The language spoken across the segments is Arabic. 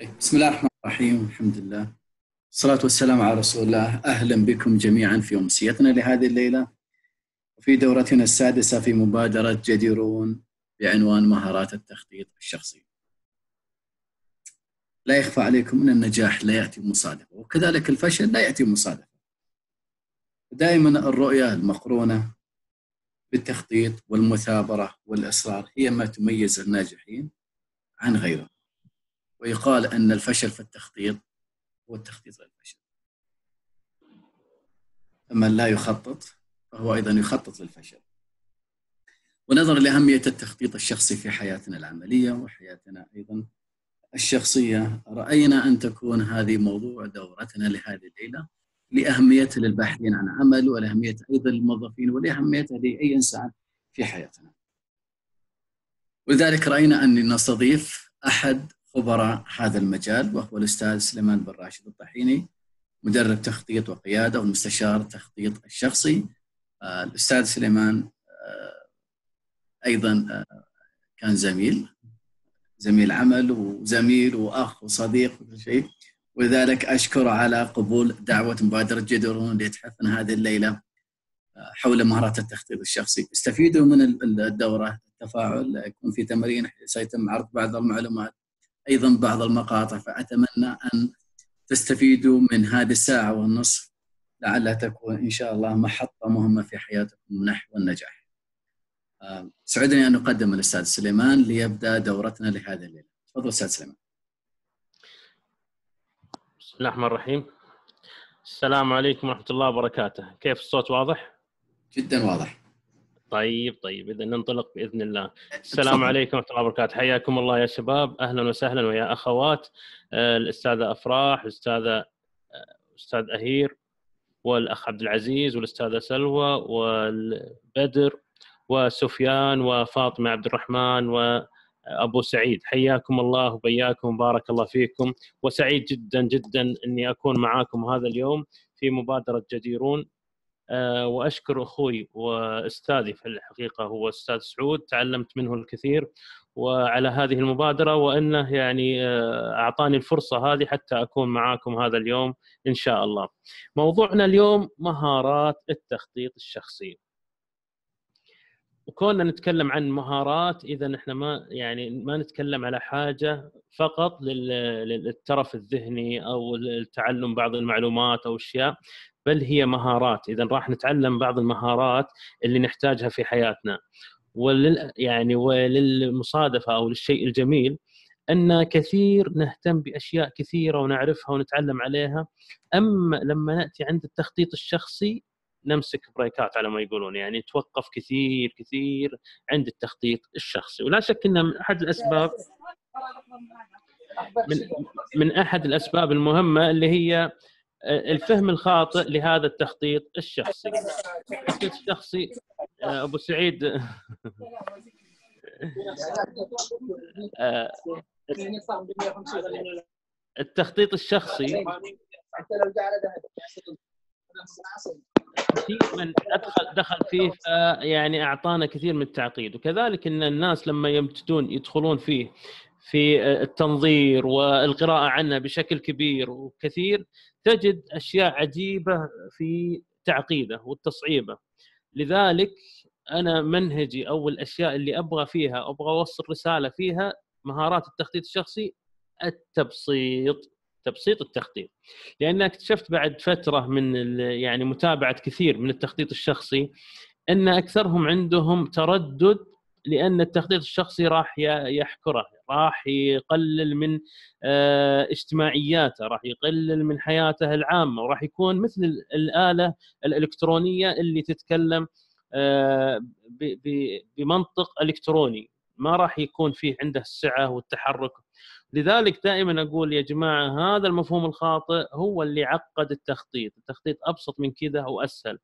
بسم الله الرحمن الرحيم الحمد لله الصلاة والسلام على رسول الله أهلا بكم جميعا في أمسيتنا لهذه الليلة وفي دورتنا السادسة في مبادرة جديرون بعنوان مهارات التخطيط الشخصي لا يخفى عليكم أن النجاح لا يأتي مصادفة وكذلك الفشل لا يأتي مصادفة دائما الرؤية المقرونة بالتخطيط والمثابرة والإصرار هي ما تميز الناجحين عن غيرهم ويقال أن الفشل في التخطيط هو التخطيط للفشل اما لا يخطط فهو أيضا يخطط للفشل ونظرا لأهمية التخطيط الشخصي في حياتنا العملية وحياتنا أيضا الشخصية رأينا أن تكون هذه موضوع دورتنا لهذه الليلة لأهميتها للباحثين عن عمل ولاهميه أيضا للموظفين ولأهميتها لأي إنسان في حياتنا ولذلك رأينا أن نستضيف أحد خبراء هذا المجال وهو الأستاذ سليمان بن راشد الطحيني مدرب تخطيط وقيادة ومستشار التخطيط الشخصي آه، الأستاذ سليمان آه، أيضا آه، كان زميل زميل عمل وزميل واخ وصديق وكل شيء ولذلك اشكره على قبول دعوه مبادره جدرون لتحفنا هذه الليله حول مهارات التخطيط الشخصي استفيدوا من الدوره التفاعل يكون في تمارين سيتم عرض بعض المعلومات ايضا بعض المقاطع فاتمنى ان تستفيدوا من هذه الساعه والنصف لعلها تكون ان شاء الله محطه مهمه في حياتكم نحو النجاح. سعدني ان اقدم الاستاذ سليمان ليبدا دورتنا لهذه الليله. تفضل استاذ سليمان. بسم الله الرحمن الرحيم. السلام عليكم ورحمه الله وبركاته، كيف الصوت واضح؟ جدا واضح. طيب طيب اذا ننطلق باذن الله أه، السلام عليكم ورحمه الله وبركاته حياكم الله يا شباب اهلا وسهلا ويا اخوات أه، الاستاذه افراح الاستاذه أه، استاذ اهير والاخ عبد العزيز والاستاذه سلوى والبدر وسفيان وفاطمه عبد الرحمن و ابو سعيد حياكم الله وبياكم بارك الله فيكم وسعيد جدا جدا اني اكون معاكم هذا اليوم في مبادره جديرون آه، واشكر اخوي واستاذي في الحقيقه هو استاذ سعود تعلمت منه الكثير وعلى هذه المبادره وانه يعني آه، اعطاني الفرصه هذه حتى اكون معاكم هذا اليوم ان شاء الله. موضوعنا اليوم مهارات التخطيط الشخصي. وكوننا نتكلم عن مهارات اذا احنا ما يعني ما نتكلم على حاجه فقط للترف الذهني او تعلم بعض المعلومات او اشياء بل هي مهارات اذا راح نتعلم بعض المهارات اللي نحتاجها في حياتنا ولل يعني وللمصادفه او للشيء الجميل ان كثير نهتم باشياء كثيره ونعرفها ونتعلم عليها اما لما ناتي عند التخطيط الشخصي نمسك بريكات على ما يقولون يعني توقف كثير كثير عند التخطيط الشخصي ولا شك ان من احد الاسباب من, من احد الاسباب المهمه اللي هي الفهم الخاطئ لهذا التخطيط الشخصي التخطيط الشخصي آه، ابو سعيد آه، التخطيط الشخصي كثير من ادخل دخل فيه آه، يعني اعطانا كثير من التعقيد وكذلك ان الناس لما يمتدون يدخلون فيه في آه، التنظير والقراءة عنها بشكل كبير وكثير تجد أشياء عجيبة في تعقيده والتصعيبه لذلك أنا منهجي أو الأشياء اللي أبغى فيها أبغى أوصل رسالة فيها مهارات التخطيط الشخصي التبسيط تبسيط التخطيط لأن اكتشفت بعد فترة من يعني متابعة كثير من التخطيط الشخصي أن أكثرهم عندهم تردد لان التخطيط الشخصي راح يحكره راح يقلل من آه، اجتماعياته راح يقلل من حياته العامه وراح يكون مثل الاله الالكترونيه اللي تتكلم آه، بمنطق الكتروني ما راح يكون فيه عنده السعه والتحرك لذلك دائما اقول يا جماعه هذا المفهوم الخاطئ هو اللي عقد التخطيط التخطيط ابسط من كذا واسهل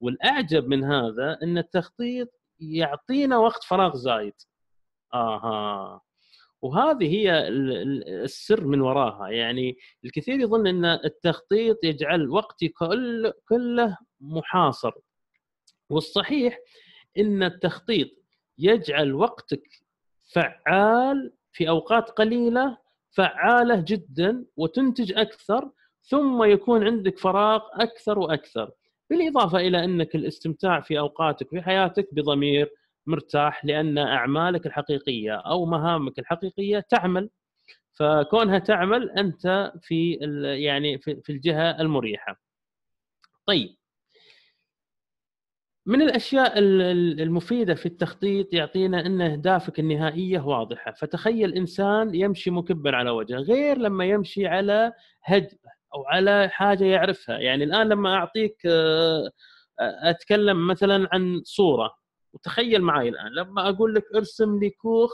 والاعجب من هذا ان التخطيط يعطينا وقت فراغ زايد اها وهذه هي السر من وراها يعني الكثير يظن ان التخطيط يجعل وقتي كل كله محاصر والصحيح ان التخطيط يجعل وقتك فعال في اوقات قليله فعاله جدا وتنتج اكثر ثم يكون عندك فراغ اكثر واكثر بالاضافه الى انك الاستمتاع في اوقاتك في حياتك بضمير مرتاح لان اعمالك الحقيقيه او مهامك الحقيقيه تعمل فكونها تعمل انت في يعني في الجهه المريحه. طيب من الاشياء المفيده في التخطيط يعطينا ان اهدافك النهائيه واضحه، فتخيل انسان يمشي مكبا على وجهه غير لما يمشي على هج او على حاجه يعرفها يعني الان لما اعطيك آه، آه، اتكلم مثلا عن صوره وتخيل معي الان لما اقول لك ارسم لي كوخ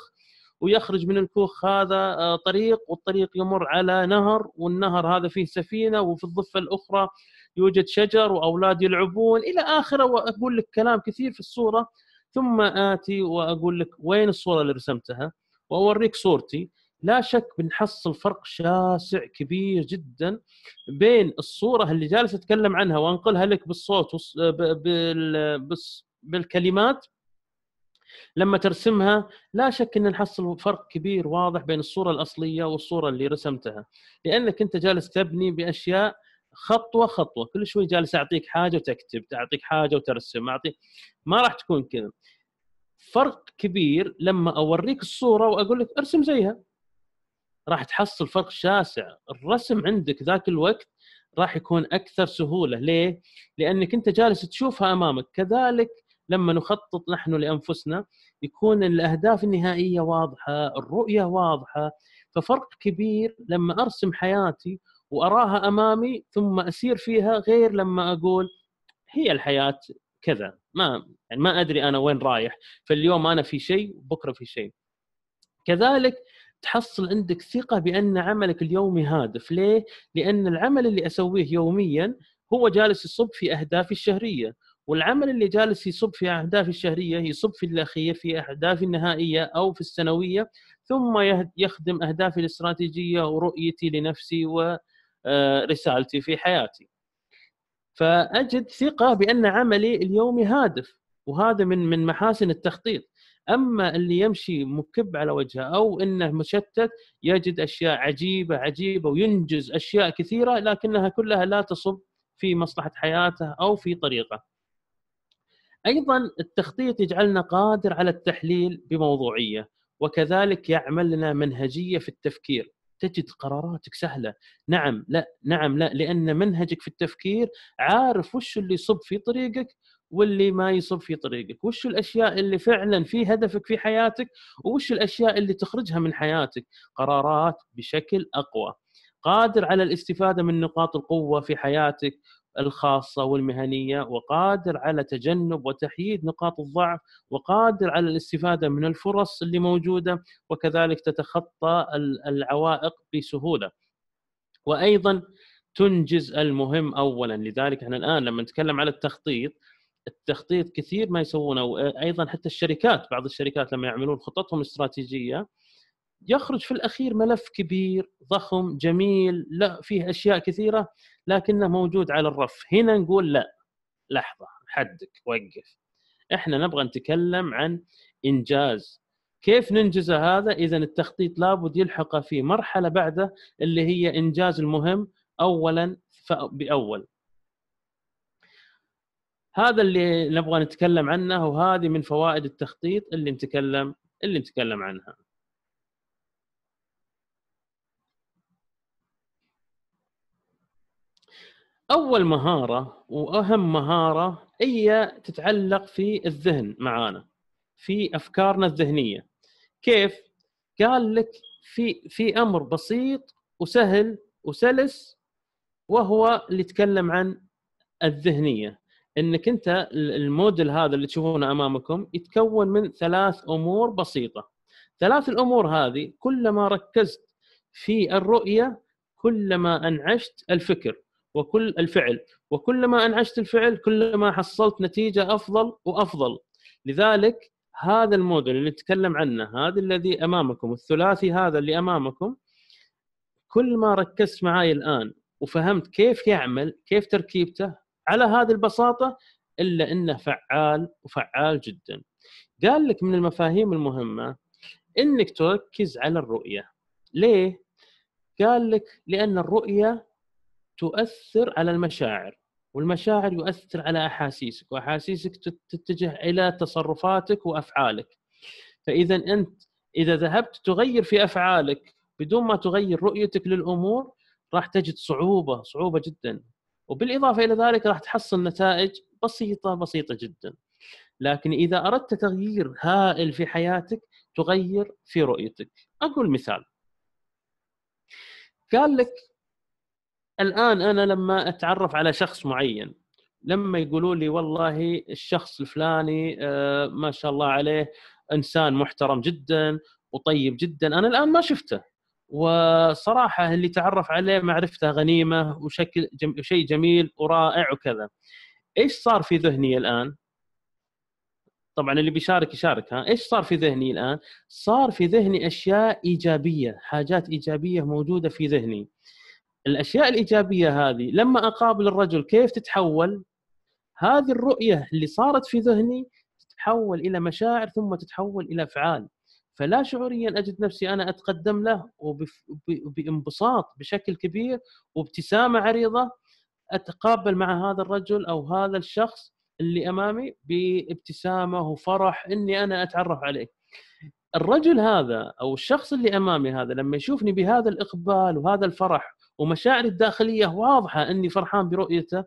ويخرج من الكوخ هذا آه، طريق والطريق يمر على نهر والنهر هذا فيه سفينه وفي الضفه الاخرى يوجد شجر واولاد يلعبون الى اخره واقول لك كلام كثير في الصوره ثم اتي واقول لك وين الصوره اللي رسمتها واوريك صورتي لا شك بنحصل فرق شاسع كبير جدا بين الصوره اللي جالس اتكلم عنها وانقلها لك بالصوت بالكلمات لما ترسمها لا شك ان نحصل فرق كبير واضح بين الصوره الاصليه والصوره اللي رسمتها لانك انت جالس تبني باشياء خطوه خطوه كل شوي جالس اعطيك حاجه وتكتب تعطيك حاجه وترسم اعطيك ما راح تكون كذا فرق كبير لما اوريك الصوره واقول لك ارسم زيها راح تحصل فرق شاسع الرسم عندك ذاك الوقت راح يكون اكثر سهوله ليه لانك انت جالس تشوفها امامك كذلك لما نخطط نحن لانفسنا يكون الاهداف النهائيه واضحه الرؤيه واضحه ففرق كبير لما ارسم حياتي واراها امامي ثم اسير فيها غير لما اقول هي الحياه كذا ما يعني ما ادري انا وين رايح فاليوم انا في شيء وبكره في شيء كذلك تحصل عندك ثقه بان عملك اليومي هادف ليه لان العمل اللي اسويه يوميا هو جالس يصب في اهدافي الشهريه والعمل اللي جالس يصب في اهدافي الشهريه يصب في الاخير في اهدافي النهائيه او في السنويه ثم يخدم اهدافي الاستراتيجيه ورؤيتي لنفسي ورسالتي آه، في حياتي فاجد ثقه بان عملي اليومي هادف وهذا من من محاسن التخطيط اما اللي يمشي مكب على وجهه او انه مشتت يجد اشياء عجيبه عجيبه وينجز اشياء كثيره لكنها كلها لا تصب في مصلحه حياته او في طريقه. ايضا التخطيط يجعلنا قادر على التحليل بموضوعيه وكذلك يعمل لنا منهجيه في التفكير تجد قراراتك سهله نعم لا نعم لا لان منهجك في التفكير عارف وش اللي يصب في طريقك واللي ما يصب في طريقك وش الاشياء اللي فعلا في هدفك في حياتك وش الاشياء اللي تخرجها من حياتك قرارات بشكل اقوى قادر على الاستفاده من نقاط القوه في حياتك الخاصه والمهنيه وقادر على تجنب وتحييد نقاط الضعف وقادر على الاستفاده من الفرص اللي موجوده وكذلك تتخطى العوائق بسهوله وايضا تنجز المهم اولا لذلك احنا الان لما نتكلم على التخطيط التخطيط كثير ما يسوونه وايضا حتى الشركات بعض الشركات لما يعملون خططهم الاستراتيجيه يخرج في الاخير ملف كبير ضخم جميل لا فيه اشياء كثيره لكنه موجود على الرف هنا نقول لا لحظه حدك وقف احنا نبغى نتكلم عن انجاز كيف ننجز هذا اذا التخطيط لابد يلحق في مرحله بعده اللي هي انجاز المهم اولا باول هذا اللي نبغى نتكلم عنه وهذه من فوائد التخطيط اللي نتكلم اللي نتكلم عنها اول مهاره واهم مهاره هي تتعلق في الذهن معانا في افكارنا الذهنيه كيف قال لك في في امر بسيط وسهل وسلس وهو اللي يتكلم عن الذهنيه انك انت الموديل هذا اللي تشوفونه امامكم يتكون من ثلاث امور بسيطه ثلاث الامور هذه كلما ركزت في الرؤيه كلما انعشت الفكر وكل الفعل وكلما انعشت الفعل كلما حصلت نتيجه افضل وافضل لذلك هذا الموديل اللي نتكلم عنه هذا الذي امامكم الثلاثي هذا اللي امامكم كل ما ركزت معاي الان وفهمت كيف يعمل كيف تركيبته على هذه البساطه الا انه فعال وفعال جدا. قال لك من المفاهيم المهمه انك تركز على الرؤيه. ليه؟ قال لك لان الرؤيه تؤثر على المشاعر والمشاعر يؤثر على احاسيسك واحاسيسك تتجه الى تصرفاتك وافعالك. فاذا انت اذا ذهبت تغير في افعالك بدون ما تغير رؤيتك للامور راح تجد صعوبه صعوبه جدا وبالاضافه الى ذلك راح تحصل نتائج بسيطه بسيطه جدا لكن اذا اردت تغيير هائل في حياتك تغير في رؤيتك اقول مثال قال لك الان انا لما اتعرف على شخص معين لما يقولوا لي والله الشخص الفلاني آه، ما شاء الله عليه انسان محترم جدا وطيب جدا انا الان ما شفته وصراحة اللي تعرف عليه معرفته غنيمة وشكل جم... شيء جميل ورائع وكذا ايش صار في ذهني الآن طبعا اللي بيشارك يشارك ها ايش صار في ذهني الآن صار في ذهني أشياء إيجابية حاجات إيجابية موجودة في ذهني الأشياء الإيجابية هذه لما أقابل الرجل كيف تتحول هذه الرؤية اللي صارت في ذهني تتحول إلى مشاعر ثم تتحول إلى أفعال فلا شعوريا اجد نفسي انا اتقدم له وبانبساط بشكل كبير وابتسامه عريضه اتقابل مع هذا الرجل او هذا الشخص اللي امامي بابتسامه وفرح اني انا اتعرف عليه. الرجل هذا او الشخص اللي امامي هذا لما يشوفني بهذا الاقبال وهذا الفرح ومشاعري الداخليه واضحه اني فرحان برؤيته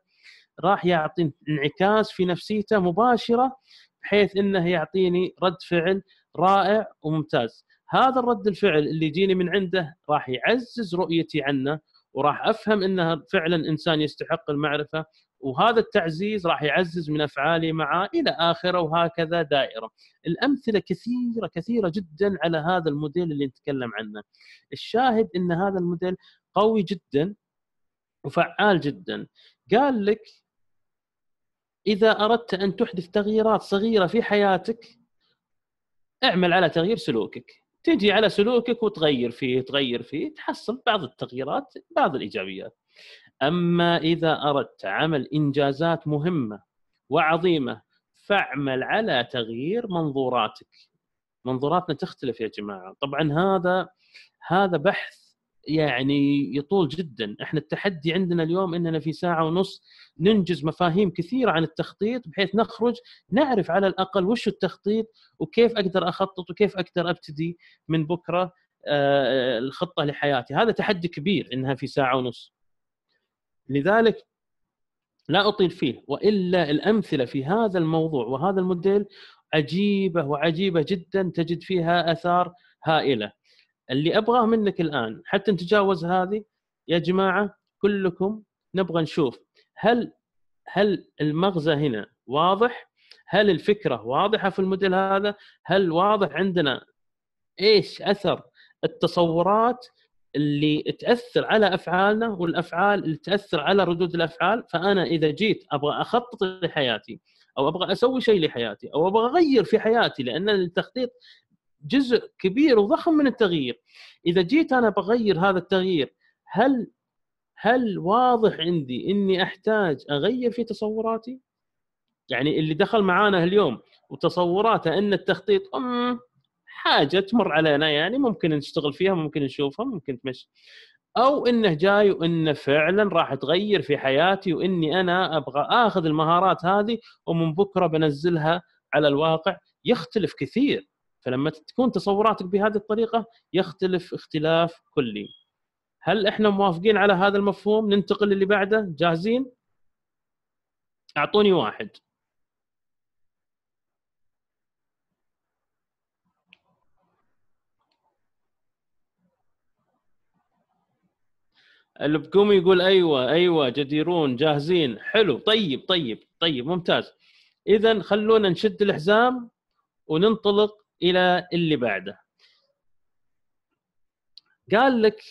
راح يعطي انعكاس في نفسيته مباشره بحيث انه يعطيني رد فعل رائع وممتاز هذا الرد الفعل اللي يجيني من عنده راح يعزز رؤيتي عنه وراح افهم انه فعلا انسان يستحق المعرفه وهذا التعزيز راح يعزز من افعالي معه الى اخره وهكذا دائره. الامثله كثيره كثيره جدا على هذا الموديل اللي نتكلم عنه. الشاهد ان هذا الموديل قوي جدا وفعال جدا. قال لك اذا اردت ان تحدث تغييرات صغيره في حياتك اعمل على تغيير سلوكك تجي على سلوكك وتغير فيه تغير فيه تحصل بعض التغييرات بعض الايجابيات اما اذا اردت عمل انجازات مهمه وعظيمه فاعمل على تغيير منظوراتك منظوراتنا تختلف يا جماعه طبعا هذا هذا بحث يعني يطول جدا احنا التحدي عندنا اليوم اننا في ساعه ونص ننجز مفاهيم كثيره عن التخطيط بحيث نخرج نعرف على الاقل وش التخطيط وكيف اقدر اخطط وكيف اقدر ابتدي من بكره آه، الخطه لحياتي هذا تحدي كبير انها في ساعه ونص لذلك لا اطيل فيه والا الامثله في هذا الموضوع وهذا الموديل عجيبه وعجيبه جدا تجد فيها اثار هائله اللي ابغاه منك الان حتى نتجاوز هذه يا جماعه كلكم نبغى نشوف هل هل المغزى هنا واضح؟ هل الفكره واضحه في الموديل هذا؟ هل واضح عندنا ايش اثر التصورات اللي تاثر على افعالنا والافعال اللي تاثر على ردود الافعال فانا اذا جيت ابغى اخطط لحياتي او ابغى اسوي شيء لحياتي او ابغى اغير في حياتي لان التخطيط جزء كبير وضخم من التغيير اذا جيت انا بغير هذا التغيير هل هل واضح عندي اني احتاج اغير في تصوراتي يعني اللي دخل معانا اليوم وتصوراته ان التخطيط أم حاجه تمر علينا يعني ممكن نشتغل فيها ممكن نشوفها ممكن تمشي او انه جاي وانه فعلا راح تغير في حياتي واني انا ابغى اخذ المهارات هذه ومن بكره بنزلها على الواقع يختلف كثير فلما تكون تصوراتك بهذه الطريقه يختلف اختلاف كلي هل احنا موافقين على هذا المفهوم ننتقل للي بعده جاهزين اعطوني واحد البكومي يقول ايوه ايوه جديرون جاهزين حلو طيب طيب طيب ممتاز اذا خلونا نشد الحزام وننطلق الى اللي بعده قال لك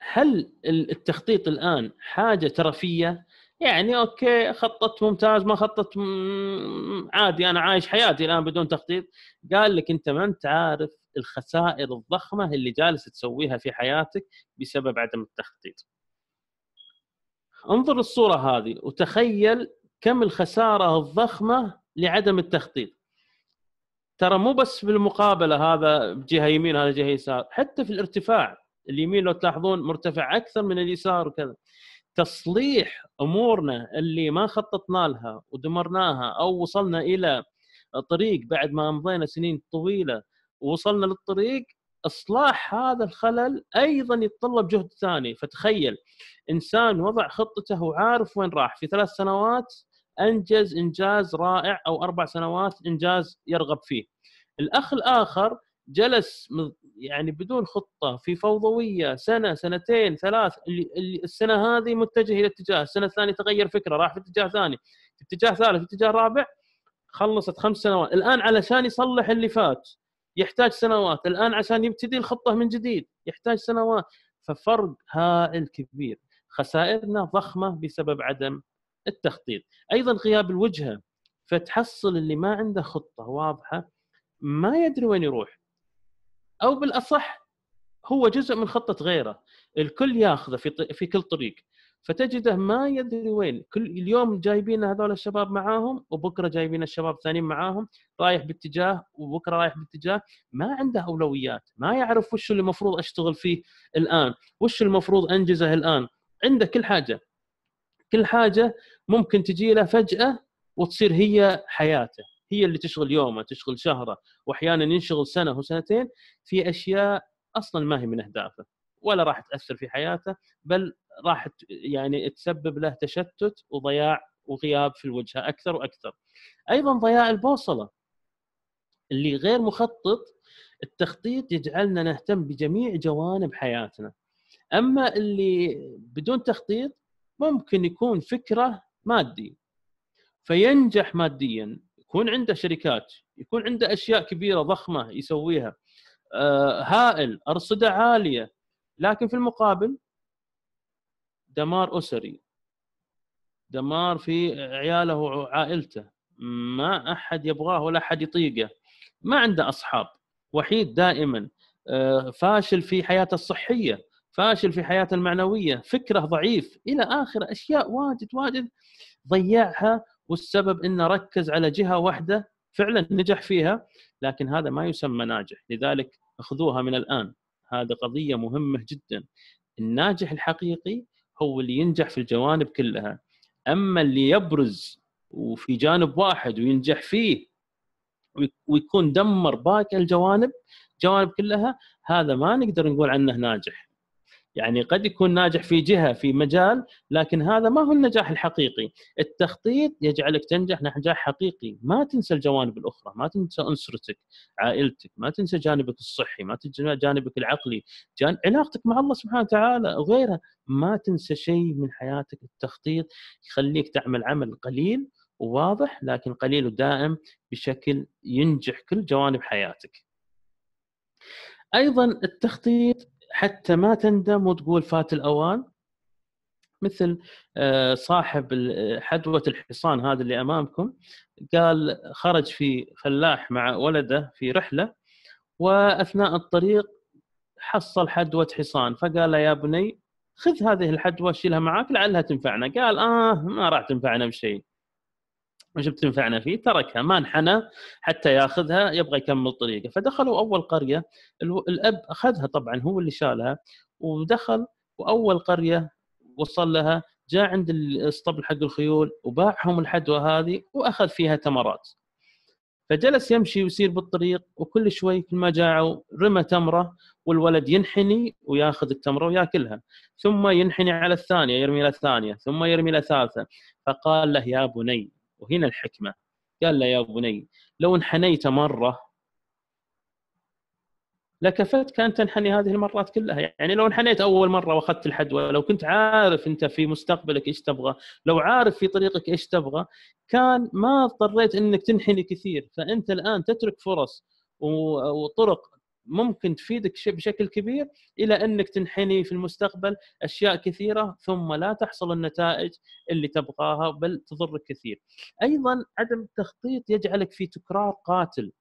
هل التخطيط الان حاجه ترفيه يعني اوكي خططت ممتاز ما خططت عادي انا عايش حياتي الان بدون تخطيط قال لك انت ما انت عارف الخسائر الضخمه اللي جالس تسويها في حياتك بسبب عدم التخطيط انظر الصوره هذه وتخيل كم الخساره الضخمه لعدم التخطيط ترى مو بس بالمقابله هذا جهه يمين هذا جهه يسار حتى في الارتفاع اليمين لو تلاحظون مرتفع اكثر من اليسار وكذا تصليح امورنا اللي ما خططنا لها ودمرناها او وصلنا الى طريق بعد ما مضينا سنين طويله ووصلنا للطريق اصلاح هذا الخلل ايضا يتطلب جهد ثاني فتخيل انسان وضع خطته وعارف وين راح في ثلاث سنوات انجز انجاز رائع او اربع سنوات انجاز يرغب فيه. الاخ الاخر جلس يعني بدون خطه في فوضويه سنه سنتين ثلاث اللي السنه هذه متجه الى اتجاه، السنه الثانيه تغير فكره راح في اتجاه ثاني، في اتجاه ثالث، في اتجاه رابع خلصت خمس سنوات، الان علشان يصلح اللي فات يحتاج سنوات، الان عشان يبتدي الخطه من جديد يحتاج سنوات، ففرق هائل كبير، خسائرنا ضخمه بسبب عدم التخطيط ايضا غياب الوجهه فتحصل اللي ما عنده خطه واضحه ما يدري وين يروح او بالاصح هو جزء من خطه غيره الكل ياخذه في في كل طريق فتجده ما يدري وين كل اليوم جايبين هذول الشباب معاهم وبكره جايبين الشباب الثانيين معاهم رايح باتجاه وبكره رايح باتجاه ما عنده اولويات ما يعرف وش اللي المفروض اشتغل فيه الان وش المفروض انجزه الان عنده كل حاجه كل حاجه ممكن تجي له فجاه وتصير هي حياته هي اللي تشغل يومه تشغل شهره واحيانا ينشغل سنه وسنتين في اشياء اصلا ما هي من اهدافه ولا راح تاثر في حياته بل راح يعني تسبب له تشتت وضياع وغياب في الوجهه اكثر واكثر. ايضا ضياع البوصله اللي غير مخطط التخطيط يجعلنا نهتم بجميع جوانب حياتنا. اما اللي بدون تخطيط ممكن يكون فكره مادي فينجح ماديا يكون عنده شركات يكون عنده اشياء كبيره ضخمه يسويها آه هائل ارصده عاليه لكن في المقابل دمار اسري دمار في عياله وعائلته ما احد يبغاه ولا احد يطيقه ما عنده اصحاب وحيد دائما آه فاشل في حياته الصحيه فاشل في حياته المعنويه فكره ضعيف الى اخر اشياء واجد واجد ضيعها والسبب انه ركز على جهه واحده فعلا نجح فيها لكن هذا ما يسمى ناجح لذلك خذوها من الان هذه قضيه مهمه جدا الناجح الحقيقي هو اللي ينجح في الجوانب كلها اما اللي يبرز وفي جانب واحد وينجح فيه ويكون دمر باقي الجوانب جوانب كلها هذا ما نقدر نقول عنه ناجح يعني قد يكون ناجح في جهه في مجال لكن هذا ما هو النجاح الحقيقي التخطيط يجعلك تنجح نجاح حقيقي ما تنسى الجوانب الاخرى ما تنسى اسرتك عائلتك ما تنسى جانبك الصحي ما تنسى جانبك العقلي جان... علاقتك مع الله سبحانه وتعالى وغيرها ما تنسى شيء من حياتك التخطيط يخليك تعمل عمل قليل وواضح لكن قليل ودائم بشكل ينجح كل جوانب حياتك ايضا التخطيط حتى ما تندم وتقول فات الاوان مثل آه، صاحب حدوه الحصان هذا اللي امامكم قال خرج في فلاح مع ولده في رحله واثناء الطريق حصل حدوه حصان فقال يا بني خذ هذه الحدوه شيلها معك لعلها تنفعنا قال اه ما راح تنفعنا بشيء ما شفت تنفعنا فيه تركها ما انحنى حتى ياخذها يبغى يكمل طريقه فدخلوا اول قريه الاب اخذها طبعا هو اللي شالها ودخل واول قريه وصل لها جاء عند الاسطبل حق الخيول وباعهم الحدوى هذه واخذ فيها تمرات فجلس يمشي ويسير بالطريق وكل شوي كل ما جاعوا رمى تمره والولد ينحني وياخذ التمره وياكلها ثم ينحني على الثانيه يرمي الى الثانيه ثم يرمي الى الثالثه فقال له يا بني وهنا الحكمة قال له يا بني لو انحنيت مرة لكفتك أن تنحني هذه المرات كلها يعني لو انحنيت أول مرة وأخذت الحدوة لو كنت عارف أنت في مستقبلك إيش تبغى لو عارف في طريقك إيش تبغى كان ما اضطريت أنك تنحني كثير فأنت الآن تترك فرص وطرق ممكن تفيدك بشكل كبير الى انك تنحني في المستقبل اشياء كثيره ثم لا تحصل النتائج اللي تبغاها بل تضرك كثير. ايضا عدم التخطيط يجعلك في تكرار قاتل.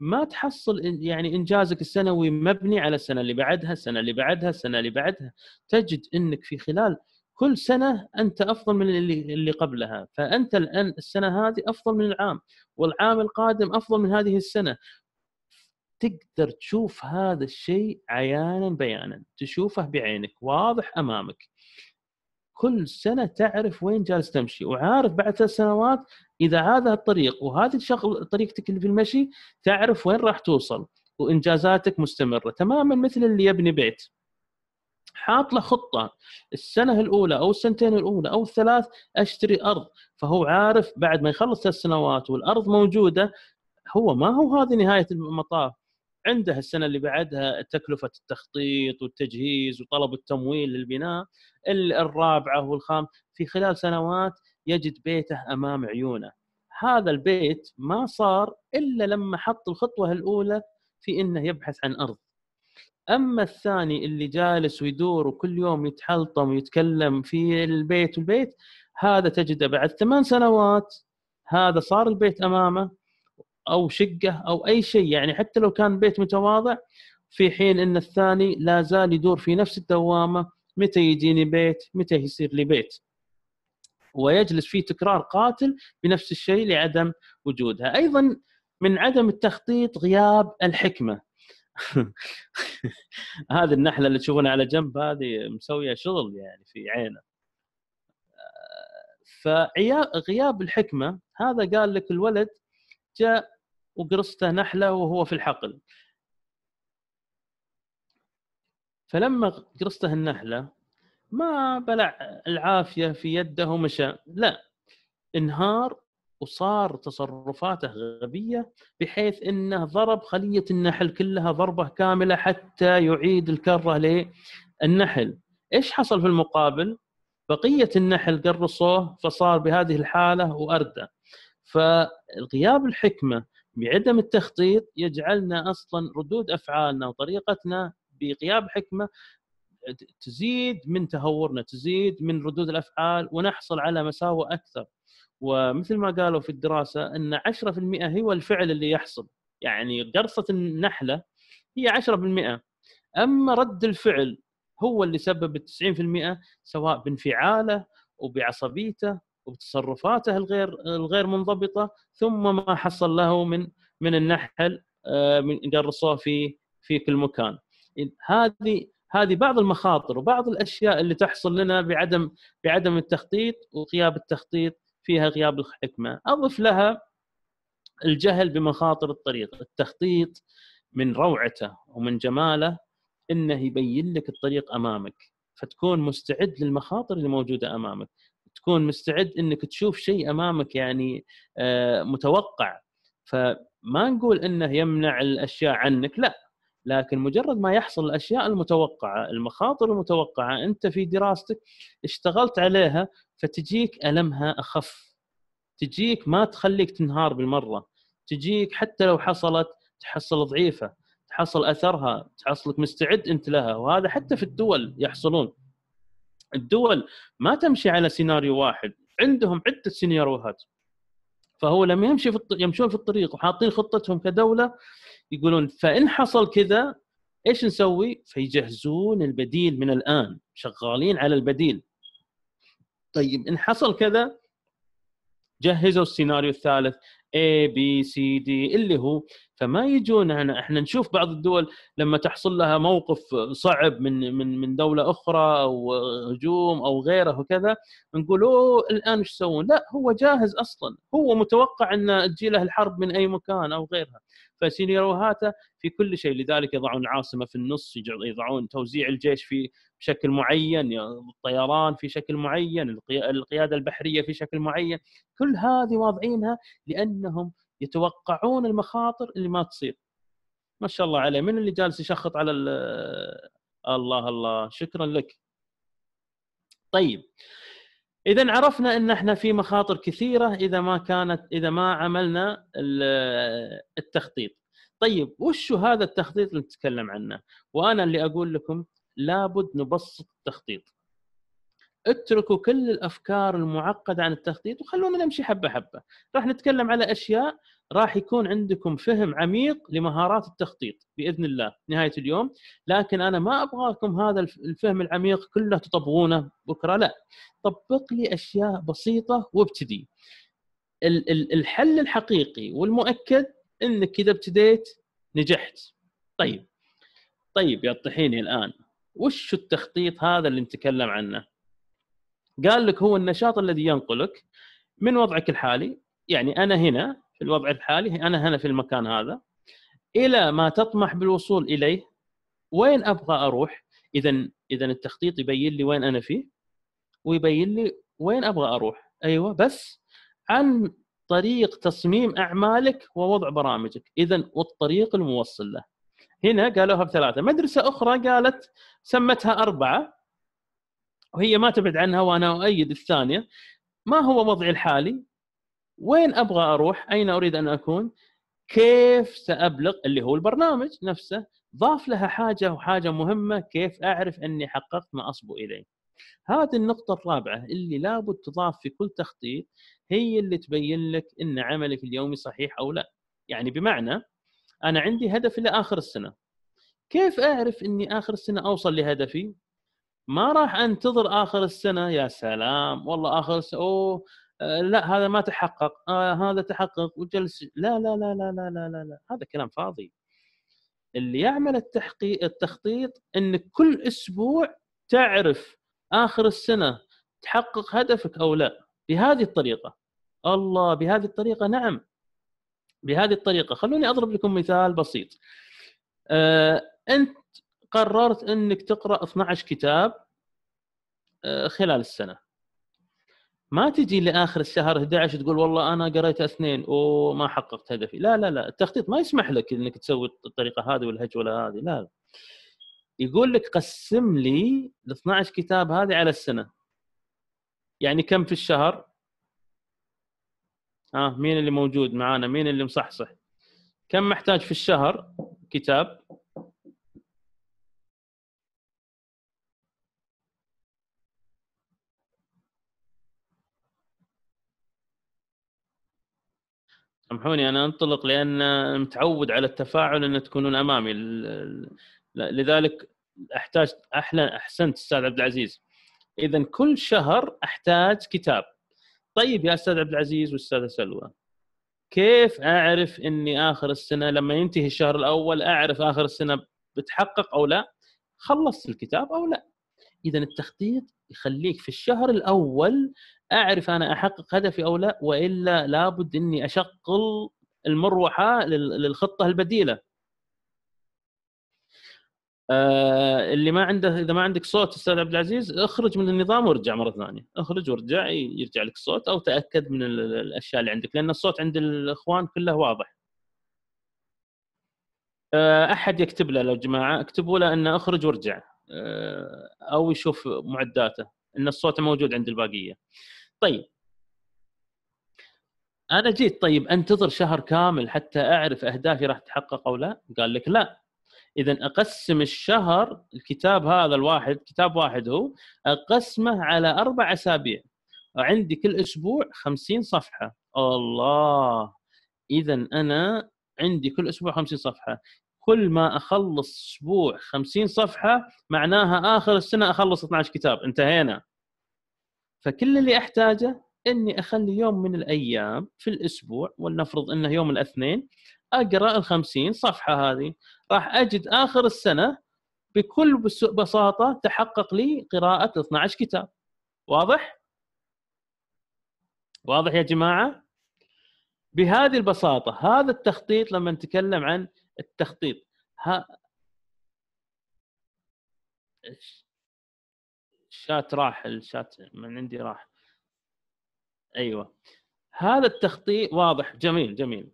ما تحصل يعني انجازك السنوي مبني على السنه اللي بعدها، السنه اللي بعدها، السنه اللي بعدها، تجد انك في خلال كل سنه انت افضل من اللي اللي قبلها، فانت الان السنه هذه افضل من العام، والعام القادم افضل من هذه السنه، تقدر تشوف هذا الشيء عيانا بيانا تشوفه بعينك واضح امامك كل سنه تعرف وين جالس تمشي وعارف بعد ثلاث سنوات اذا هذا الطريق وهذه الشغل طريقتك اللي في المشي تعرف وين راح توصل وانجازاتك مستمره تماما مثل اللي يبني بيت حاط له خطه السنه الاولى او السنتين الاولى او الثلاث اشتري ارض فهو عارف بعد ما يخلص ثلاث سنوات والارض موجوده هو ما هو هذه نهايه المطاف عنده السنه اللي بعدها تكلفه التخطيط والتجهيز وطلب التمويل للبناء الرابعه والخام في خلال سنوات يجد بيته امام عيونه هذا البيت ما صار الا لما حط الخطوه الاولى في انه يبحث عن ارض اما الثاني اللي جالس ويدور وكل يوم يتحلطم ويتكلم في البيت والبيت هذا تجده بعد ثمان سنوات هذا صار البيت امامه او شقه او اي شيء يعني حتى لو كان بيت متواضع في حين ان الثاني لا زال يدور في نفس الدوامه متى يجيني بيت متى يصير لي بيت ويجلس في تكرار قاتل بنفس الشيء لعدم وجودها ايضا من عدم التخطيط غياب الحكمه هذه النحله اللي تشوفونها على جنب هذه مسويه شغل يعني في عينه آه، فغياب الحكمه هذا قال لك الولد جاء وقرصته نحله وهو في الحقل فلما قرصته النحله ما بلع العافيه في يده ومشى لا انهار وصار تصرفاته غبيه بحيث انه ضرب خليه النحل كلها ضربه كامله حتى يعيد الكره للنحل ايش حصل في المقابل بقيه النحل قرصوه فصار بهذه الحاله وأردى فالغياب الحكمه بعدم التخطيط يجعلنا اصلا ردود افعالنا وطريقتنا بغياب حكمه تزيد من تهورنا تزيد من ردود الافعال ونحصل على مساوئ اكثر ومثل ما قالوا في الدراسه ان 10% هو الفعل اللي يحصل يعني قرصه النحله هي 10% اما رد الفعل هو اللي سبب ال 90% سواء بانفعاله وبعصبيته وتصرفاته الغير الغير منضبطه ثم ما حصل له من من النحل آه، قرصوه في في كل مكان هذه هذه بعض المخاطر وبعض الاشياء اللي تحصل لنا بعدم بعدم التخطيط وغياب التخطيط فيها غياب الحكمه اضف لها الجهل بمخاطر الطريق التخطيط من روعته ومن جماله انه يبين لك الطريق امامك فتكون مستعد للمخاطر اللي موجوده امامك تكون مستعد انك تشوف شيء امامك يعني آه، متوقع فما نقول انه يمنع الاشياء عنك لا لكن مجرد ما يحصل الاشياء المتوقعه المخاطر المتوقعه انت في دراستك اشتغلت عليها فتجيك المها اخف تجيك ما تخليك تنهار بالمره تجيك حتى لو حصلت تحصل ضعيفه تحصل اثرها تحصلك مستعد انت لها وهذا حتى في الدول يحصلون الدول ما تمشي على سيناريو واحد عندهم عده سيناريوهات فهو لما يمشي في الطريق يمشون في الطريق وحاطين خطتهم كدوله يقولون فان حصل كذا ايش نسوي؟ فيجهزون البديل من الان شغالين على البديل طيب ان حصل كذا جهزوا السيناريو الثالث A B C D اللي هو فما يجون هنا احنا نشوف بعض الدول لما تحصل لها موقف صعب من من من دوله اخرى او هجوم او غيره وكذا نقول اوه الان ايش يسوون؟ لا هو جاهز اصلا هو متوقع ان تجي له الحرب من اي مكان او غيرها فسيناريوهاته في كل شيء لذلك يضعون عاصمه في النص يضعون توزيع الجيش في بشكل معين الطيران في شكل معين القياده البحريه في شكل معين كل هذه واضعينها لانهم يتوقعون المخاطر اللي ما تصير ما شاء الله عليه من اللي جالس يشخط على الله الله شكرا لك طيب اذا عرفنا ان احنا في مخاطر كثيره اذا ما كانت اذا ما عملنا التخطيط طيب وش هذا التخطيط اللي نتكلم عنه وانا اللي اقول لكم لابد نبسط التخطيط اتركوا كل الافكار المعقده عن التخطيط وخلونا نمشي حبه حبه راح نتكلم على اشياء راح يكون عندكم فهم عميق لمهارات التخطيط باذن الله نهايه اليوم لكن انا ما ابغاكم هذا الفهم العميق كله تطبقونه بكره لا طبق لي اشياء بسيطه وابتدي الحل الحقيقي والمؤكد انك اذا ابتديت نجحت طيب طيب يا الطحيني الان وش التخطيط هذا اللي نتكلم عنه قال لك هو النشاط الذي ينقلك من وضعك الحالي يعني انا هنا في الوضع الحالي انا هنا في المكان هذا الى ما تطمح بالوصول اليه وين ابغى اروح اذا اذا التخطيط يبين لي وين انا فيه ويبين لي وين ابغى اروح ايوه بس عن طريق تصميم اعمالك ووضع برامجك اذا والطريق الموصل له هنا قالوها بثلاثه مدرسه اخرى قالت سمتها اربعه وهي ما تبعد عنها وانا اؤيد الثانيه ما هو وضعي الحالي وين ابغى اروح اين اريد ان اكون كيف سابلغ اللي هو البرنامج نفسه ضاف لها حاجه وحاجه مهمه كيف اعرف اني حققت ما اصبو اليه هذه النقطه الرابعه اللي لابد تضاف في كل تخطيط هي اللي تبين لك ان عملك اليومي صحيح او لا يعني بمعنى انا عندي هدف لاخر السنه كيف اعرف اني اخر السنه اوصل لهدفي ما راح انتظر اخر السنه يا سلام والله اخر السنه اوه آه، لا هذا ما تحقق آه هذا تحقق وجلس لا لا لا لا لا لا لا, هذا كلام فاضي اللي يعمل التحقيق التخطيط ان كل اسبوع تعرف اخر السنه تحقق هدفك او لا بهذه الطريقه الله بهذه الطريقه نعم بهذه الطريقه خلوني اضرب لكم مثال بسيط آه انت قررت انك تقرا 12 كتاب آه خلال السنه ما تجي لاخر الشهر 11 تقول والله انا قريت اثنين وما حققت هدفي لا لا لا التخطيط ما يسمح لك انك تسوي الطريقه هذه والهجوله هذه لا, لا. يقول لك قسم لي ال 12 كتاب هذه على السنه يعني كم في الشهر ها آه مين اللي موجود معانا مين اللي مصحصح كم محتاج في الشهر كتاب سامحوني انا انطلق لان متعود على التفاعل ان تكونون امامي لذلك احتاج احلى احسنت استاذ عبد العزيز اذا كل شهر احتاج كتاب طيب يا استاذ عبد العزيز والاستاذ سلوى كيف اعرف اني اخر السنه لما ينتهي الشهر الاول اعرف اخر السنه بتحقق او لا خلصت الكتاب او لا اذا التخطيط يخليك في الشهر الاول اعرف انا احقق هدفي او لا والا لابد اني اشغل المروحه للخطه البديله آه اللي ما عنده اذا ما عندك صوت استاذ عبد العزيز اخرج من النظام وارجع مره ثانيه اخرج وارجع يرجع لك الصوت او تاكد من الاشياء اللي عندك لان الصوت عند الاخوان كله واضح آه احد يكتب له لو جماعه اكتبوا له انه اخرج وارجع آه او يشوف معداته ان الصوت موجود عند الباقيه طيب انا جيت طيب انتظر شهر كامل حتى اعرف اهدافي راح تتحقق او لا قال لك لا اذا اقسم الشهر الكتاب هذا الواحد كتاب واحد هو اقسمه على اربع اسابيع عندي كل اسبوع خمسين صفحه الله اذا انا عندي كل اسبوع خمسين صفحه كل ما اخلص اسبوع خمسين صفحه معناها اخر السنه اخلص 12 كتاب انتهينا فكل اللي احتاجه اني اخلي يوم من الايام في الاسبوع ولنفرض انه يوم الاثنين اقرا ال 50 صفحه هذه راح اجد اخر السنه بكل بساطه تحقق لي قراءه 12 كتاب واضح؟ واضح يا جماعه؟ بهذه البساطه هذا التخطيط لما نتكلم عن التخطيط ها الشات راح الشات من عندي راح ايوه هذا التخطيط واضح جميل جميل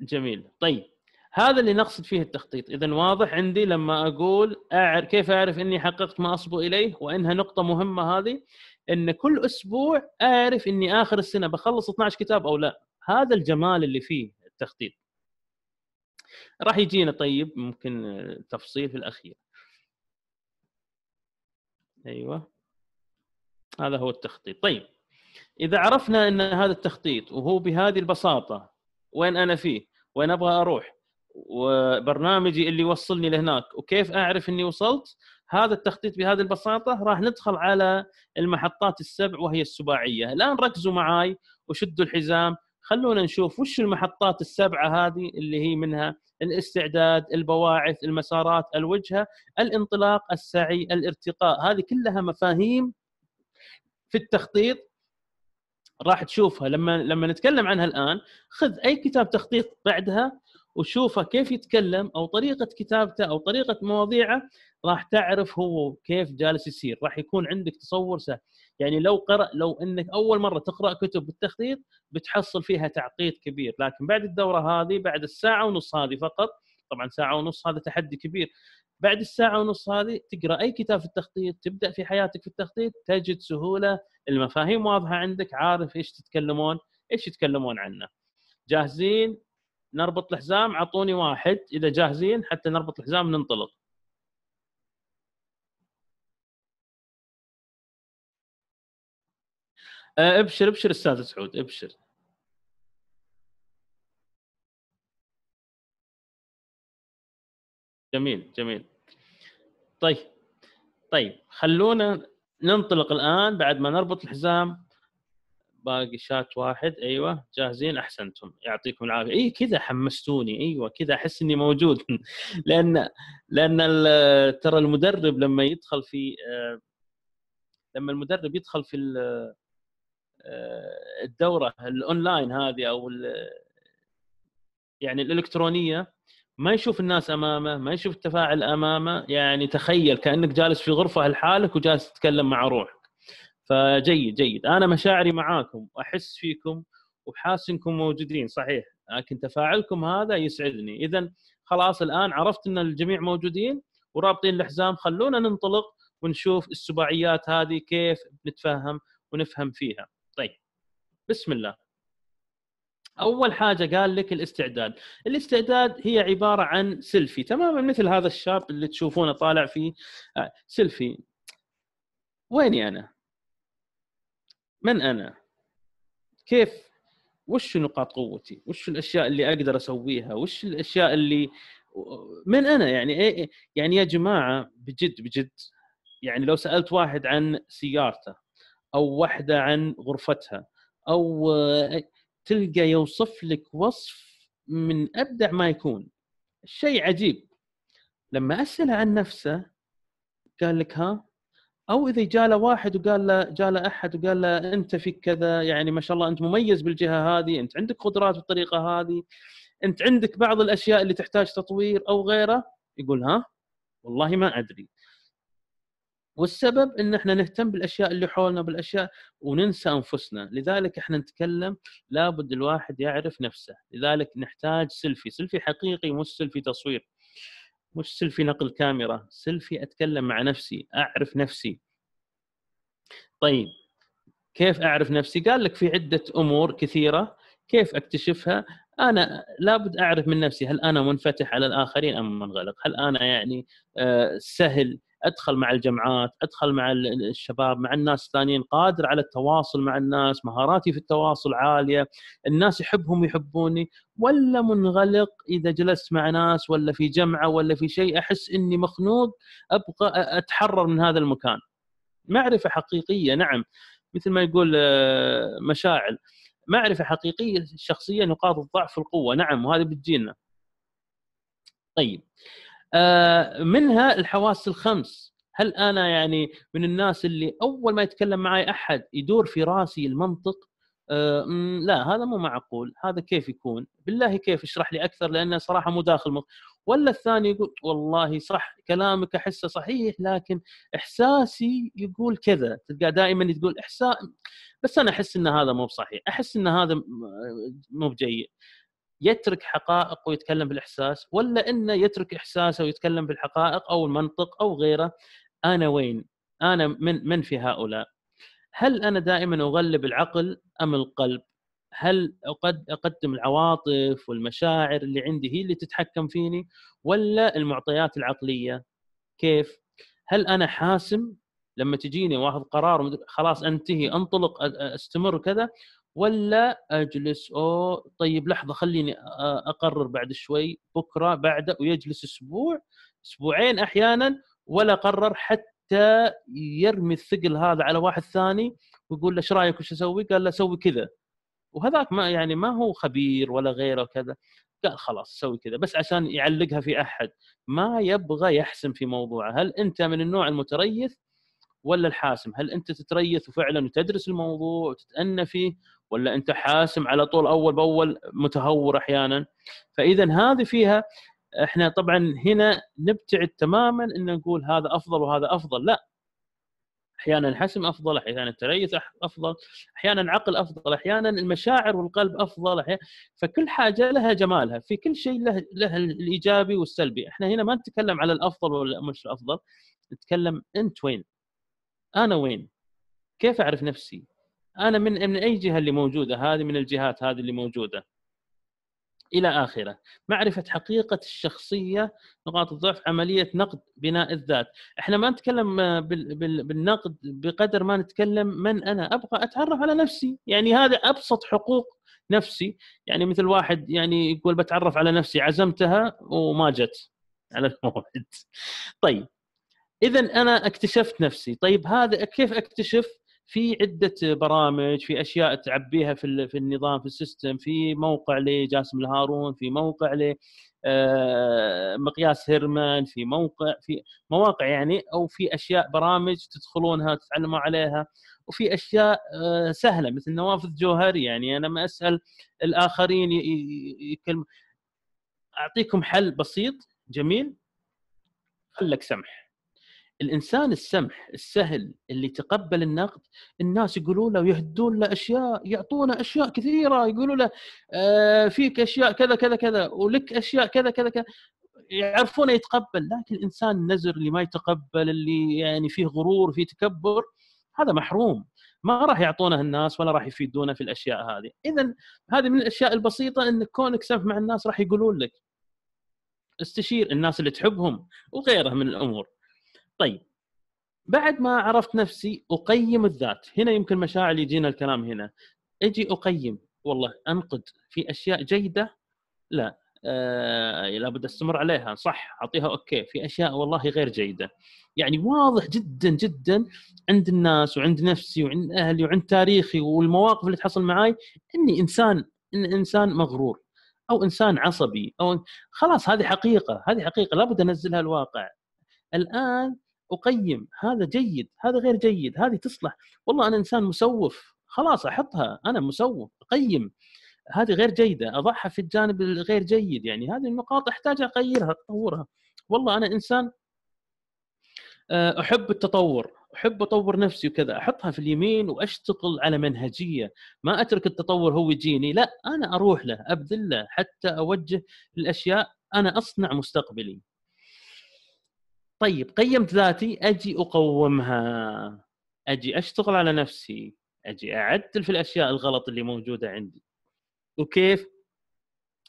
جميل طيب هذا اللي نقصد فيه التخطيط اذا واضح عندي لما اقول أعرف كيف اعرف اني حققت ما اصبو اليه وانها نقطه مهمه هذه ان كل اسبوع اعرف اني اخر السنه بخلص 12 كتاب او لا هذا الجمال اللي فيه التخطيط راح يجينا طيب ممكن تفصيل في الاخير ايوه هذا هو التخطيط طيب اذا عرفنا ان هذا التخطيط وهو بهذه البساطه وين انا فيه وين ابغى اروح وبرنامجي اللي يوصلني لهناك وكيف اعرف اني وصلت هذا التخطيط بهذه البساطه راح ندخل على المحطات السبع وهي السباعيه الان ركزوا معاي وشدوا الحزام خلونا نشوف وش المحطات السبعه هذه اللي هي منها الاستعداد، البواعث، المسارات، الوجهه، الانطلاق، السعي، الارتقاء، هذه كلها مفاهيم في التخطيط راح تشوفها لما لما نتكلم عنها الان خذ اي كتاب تخطيط بعدها وشوفه كيف يتكلم او طريقه كتابته او طريقه مواضيعه راح تعرف هو كيف جالس يصير راح يكون عندك تصور سهل يعني لو قرأ لو انك اول مره تقرا كتب بالتخطيط بتحصل فيها تعقيد كبير لكن بعد الدوره هذه بعد الساعه ونص هذه فقط طبعا ساعه ونص هذا تحدي كبير بعد الساعه ونص هذه تقرا اي كتاب في التخطيط تبدا في حياتك في التخطيط تجد سهوله المفاهيم واضحه عندك عارف ايش تتكلمون ايش يتكلمون عنه جاهزين نربط الحزام اعطوني واحد اذا جاهزين حتى نربط الحزام ننطلق آه، ابشر ابشر استاذ سعود ابشر جميل جميل طيب طيب خلونا ننطلق الان بعد ما نربط الحزام باقي شات واحد ايوه جاهزين احسنتم يعطيكم العافيه اي كذا حمستوني ايوه كذا احس اني موجود لان لان ترى المدرب لما يدخل في آه، لما المدرب يدخل في آه، الدوره الاونلاين هذه او يعني الالكترونيه ما يشوف الناس امامه ما يشوف التفاعل امامه يعني تخيل كانك جالس في غرفه لحالك وجالس تتكلم مع روحك فجيد جيد انا مشاعري معاكم واحس فيكم وحاس انكم موجودين صحيح لكن تفاعلكم هذا يسعدني اذا خلاص الان عرفت ان الجميع موجودين ورابطين الحزام خلونا ننطلق ونشوف السباعيات هذه كيف نتفهم ونفهم فيها بسم الله اول حاجه قال لك الاستعداد الاستعداد هي عباره عن سيلفي تماما مثل هذا الشاب اللي تشوفونه طالع فيه آه، سيلفي ويني انا من انا كيف وش نقاط قوتي وش الاشياء اللي اقدر اسويها وش الاشياء اللي من انا يعني إيه، إيه، يعني يا جماعه بجد بجد يعني لو سالت واحد عن سيارته او واحده عن غرفتها او آه، تلقى يوصف لك وصف من ابدع ما يكون شيء عجيب لما اساله عن نفسه قال لك ها او اذا جاء له واحد وقال له جاء له احد وقال له انت فيك كذا يعني ما شاء الله انت مميز بالجهه هذه انت عندك قدرات بالطريقه هذه انت عندك بعض الاشياء اللي تحتاج تطوير او غيره يقول ها والله ما ادري والسبب ان احنا نهتم بالاشياء اللي حولنا بالاشياء وننسى انفسنا لذلك احنا نتكلم لابد الواحد يعرف نفسه لذلك نحتاج سيلفي سيلفي حقيقي مش سيلفي تصوير مش سيلفي نقل كاميرا سيلفي اتكلم مع نفسي اعرف نفسي طيب كيف اعرف نفسي قال لك في عده امور كثيره كيف اكتشفها انا لابد اعرف من نفسي هل انا منفتح على الاخرين ام منغلق هل انا يعني آه، سهل ادخل مع الجمعات ادخل مع الشباب مع الناس الثانيين قادر على التواصل مع الناس مهاراتي في التواصل عاليه الناس يحبهم يحبوني ولا منغلق اذا جلست مع ناس ولا في جمعه ولا في شيء احس اني مخنوق ابغى اتحرر من هذا المكان معرفه حقيقيه نعم مثل ما يقول آه، مشاعل معرفه حقيقيه شخصيه نقاط الضعف والقوه نعم وهذه بتجينا طيب آه، منها الحواس الخمس هل انا يعني من الناس اللي اول ما يتكلم معي احد يدور في راسي المنطق آه، لا هذا مو معقول هذا كيف يكون بالله كيف اشرح لي اكثر لانه صراحه مو داخل مخ ولا الثاني يقول والله صح كلامك احسه صحيح لكن احساسي يقول كذا تلقى دائما تقول احساس بس انا احس ان هذا مو بصحيح احس ان هذا آه، مو بجيد يترك حقائق ويتكلم بالاحساس ولا انه يترك احساسه ويتكلم بالحقائق او المنطق او غيره انا وين؟ انا من من في هؤلاء؟ هل انا دائما اغلب العقل ام القلب؟ هل اقدم العواطف والمشاعر اللي عندي هي اللي تتحكم فيني ولا المعطيات العقليه؟ كيف؟ هل انا حاسم لما تجيني واخذ قرار خلاص انتهي انطلق استمر كذا ولا اجلس او طيب لحظه خليني اقرر بعد شوي بكره بعده ويجلس اسبوع اسبوعين احيانا ولا قرر حتى يرمي الثقل هذا على واحد ثاني ويقول له ايش رايك وش اسوي؟ قال له سوي كذا وهذاك ما يعني ما هو خبير ولا غيره وكذا قال خلاص سوي كذا بس عشان يعلقها في احد ما يبغى يحسم في موضوعه هل انت من النوع المتريث ولا الحاسم هل انت تتريث وفعلا وتدرس الموضوع وتتأنى فيه ولا انت حاسم على طول اول باول متهور احيانا فاذا هذه فيها احنا طبعا هنا نبتعد تماما ان نقول هذا افضل وهذا افضل لا احيانا الحسم افضل احيانا التريث افضل احيانا العقل افضل احيانا المشاعر والقلب افضل أحيانا فكل حاجه لها جمالها في كل شيء له, له الايجابي والسلبي احنا هنا ما نتكلم على الافضل ولا مش الافضل نتكلم انت وين انا وين كيف اعرف نفسي انا من من اي جهه اللي موجوده هذه من الجهات هذه اللي موجوده الى اخره معرفه حقيقه الشخصيه نقاط الضعف عمليه نقد بناء الذات احنا ما نتكلم آه، بالنقد بقدر ما نتكلم من انا ابغى اتعرف على نفسي يعني هذا ابسط حقوق نفسي يعني مثل واحد يعني يقول بتعرف على نفسي عزمتها وما جت على الموعد طيب اذا انا اكتشفت نفسي طيب هذا كيف اكتشف في عده برامج في اشياء تعبيها في في النظام في السيستم في موقع لجاسم الهارون في موقع ل آه، مقياس هيرمان في موقع في مواقع يعني او في اشياء برامج تدخلونها تتعلموا عليها وفي اشياء آه، سهله مثل نوافذ جوهري يعني انا ما اسال الاخرين يكلم اعطيكم حل بسيط جميل خلك سمح الانسان السمح السهل اللي تقبل النقد الناس يقولوا له يهدون له اشياء يعطونه اشياء كثيره يقولوا له آه، فيك اشياء كذا كذا كذا ولك اشياء كذا كذا كذا يعرفونه يتقبل لكن الانسان النزر اللي ما يتقبل اللي يعني فيه غرور فيه تكبر هذا محروم ما راح يعطونه الناس ولا راح يفيدونه في الاشياء هذه اذا هذه من الاشياء البسيطه ان كونك سمح مع الناس راح يقولون لك استشير الناس اللي تحبهم وغيره من الامور طيب بعد ما عرفت نفسي اقيم الذات هنا يمكن مشاعر يجينا الكلام هنا اجي اقيم والله انقد في اشياء جيده لا آه لابد استمر عليها صح اعطيها اوكي في اشياء والله غير جيده يعني واضح جدا جدا عند الناس وعند نفسي وعند اهلي وعند تاريخي والمواقف اللي تحصل معي اني انسان إن انسان مغرور او انسان عصبي او خلاص هذه حقيقه هذه حقيقه لابد انزلها الواقع الان اقيم هذا جيد هذا غير جيد هذه تصلح والله انا انسان مسوف خلاص احطها انا مسوف اقيم هذه غير جيده اضعها في الجانب الغير جيد يعني هذه النقاط احتاج اغيرها اطورها والله انا انسان آه، احب التطور احب اطور نفسي وكذا احطها في اليمين واشتغل على منهجيه ما اترك التطور هو يجيني لا انا اروح له ابذل له حتى اوجه الاشياء انا اصنع مستقبلي طيب قيمت ذاتي اجي اقومها اجي اشتغل على نفسي اجي اعدل في الاشياء الغلط اللي موجوده عندي وكيف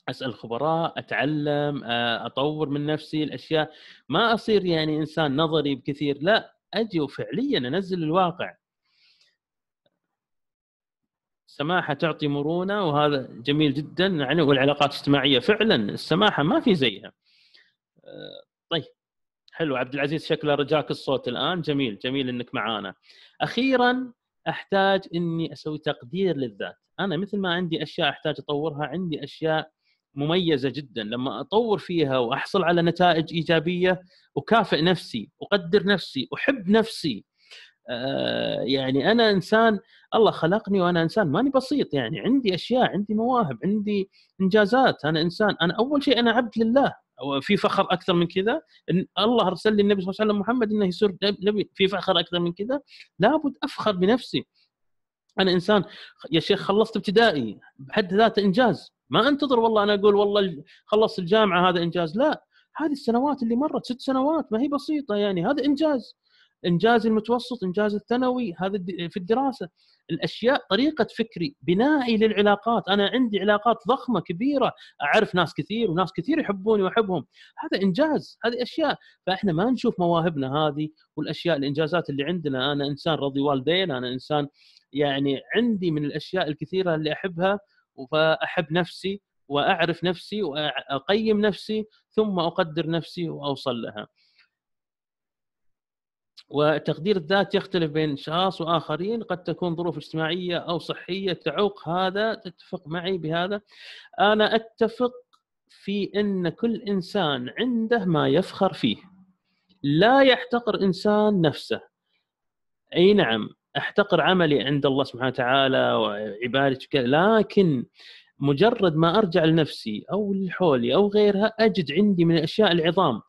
اسال خبراء اتعلم اطور من نفسي الاشياء ما اصير يعني انسان نظري بكثير لا اجي وفعليا انزل الواقع السماحه تعطي مرونه وهذا جميل جدا يعني والعلاقات الاجتماعيه فعلا السماحه ما في زيها طيب حلو عبد العزيز شكله رجاك الصوت الان جميل جميل انك معانا اخيرا احتاج اني اسوي تقدير للذات انا مثل ما عندي اشياء احتاج اطورها عندي اشياء مميزه جدا لما اطور فيها واحصل على نتائج ايجابيه اكافئ نفسي اقدر نفسي احب نفسي آه، يعني انا انسان الله خلقني وانا انسان ماني بسيط يعني عندي اشياء عندي مواهب عندي انجازات انا انسان انا اول شيء انا عبد لله في فخر اكثر من كذا إن الله ارسل لي النبي صلى الله عليه وسلم محمد انه يصير نبي في فخر اكثر من كذا لابد افخر بنفسي انا انسان يا شيخ خلصت ابتدائي بحد ذاته انجاز ما انتظر والله انا اقول والله خلصت الجامعه هذا انجاز لا هذه السنوات اللي مرت ست سنوات ما هي بسيطه يعني هذا انجاز انجاز المتوسط انجاز الثانوي هذا في الدراسه الاشياء طريقه فكري بنائي للعلاقات انا عندي علاقات ضخمه كبيره اعرف ناس كثير وناس كثير يحبوني واحبهم هذا انجاز هذه اشياء فاحنا ما نشوف مواهبنا هذه والاشياء الانجازات اللي عندنا انا انسان رضي والدين انا انسان يعني عندي من الاشياء الكثيره اللي احبها فاحب نفسي واعرف نفسي واقيم نفسي ثم اقدر نفسي واوصل لها وتقدير الذات يختلف بين اشخاص واخرين قد تكون ظروف اجتماعيه او صحيه تعوق هذا تتفق معي بهذا انا اتفق في ان كل انسان عنده ما يفخر فيه لا يحتقر انسان نفسه اي نعم احتقر عملي عند الله سبحانه وتعالى وعبادتي لكن مجرد ما ارجع لنفسي او لحولي او غيرها اجد عندي من الاشياء العظام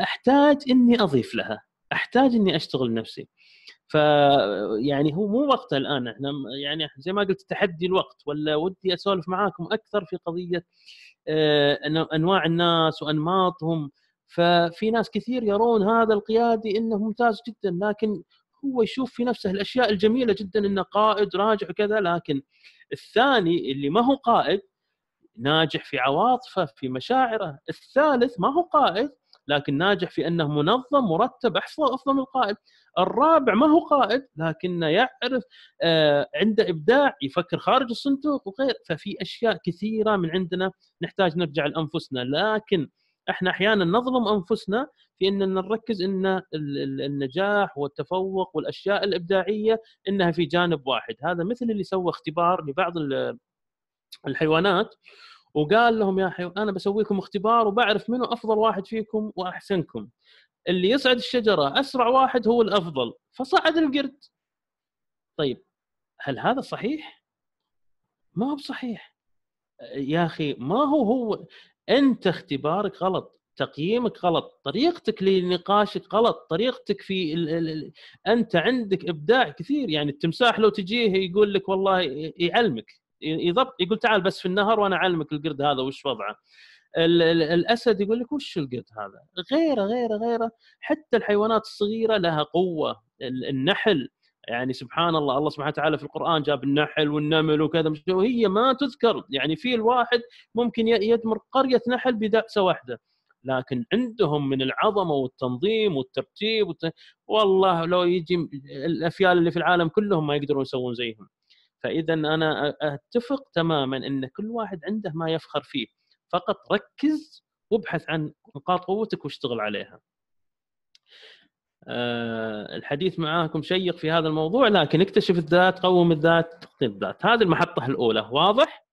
احتاج اني اضيف لها احتاج اني اشتغل نفسي ف يعني هو مو وقته الان احنا يعني زي ما قلت تحدي الوقت ولا ودي اسولف معاكم اكثر في قضيه آه، انواع الناس وانماطهم ففي ناس كثير يرون هذا القيادي انه ممتاز جدا لكن هو يشوف في نفسه الاشياء الجميله جدا انه قائد راجع وكذا لكن الثاني اللي ما هو قائد ناجح في عواطفه في مشاعره الثالث ما هو قائد لكن ناجح في انه منظم مرتب افضل من القائد الرابع ما هو قائد لكنه يعرف آه عنده ابداع يفكر خارج الصندوق وغير ففي اشياء كثيره من عندنا نحتاج نرجع لانفسنا لكن احنا احيانا نظلم انفسنا في اننا نركز ان النجاح والتفوق والاشياء الابداعيه انها في جانب واحد هذا مثل اللي سوى اختبار لبعض الحيوانات وقال لهم يا حيو انا بسوي لكم اختبار وبعرف منو افضل واحد فيكم واحسنكم اللي يصعد الشجره اسرع واحد هو الافضل فصعد القرد طيب هل هذا صحيح ما هو بصحيح يا اخي ما هو هو انت اختبارك غلط تقييمك غلط طريقتك لنقاشك غلط طريقتك في الـ الـ الـ انت عندك ابداع كثير يعني التمساح لو تجيه يقول لك والله يعلمك يضبط يقول تعال بس في النهر وانا اعلمك القرد هذا وش وضعه الاسد يقول لك وش القرد هذا غيره غيره غيره حتى الحيوانات الصغيره لها قوه النحل يعني سبحان الله الله سبحانه وتعالى في القران جاب النحل والنمل وكذا وهي ما تذكر يعني في الواحد ممكن يدمر قريه نحل بدأسه واحده لكن عندهم من العظمه والتنظيم والترتيب والت... والله لو يجي الافيال اللي في العالم كلهم ما يقدرون يسوون زيهم فاذا انا اتفق تماما ان كل واحد عنده ما يفخر فيه فقط ركز وابحث عن نقاط قوتك واشتغل عليها آه، الحديث معاكم شيق في هذا الموضوع لكن اكتشف الذات قوم الذات تقطين الذات هذه المحطة الأولى واضح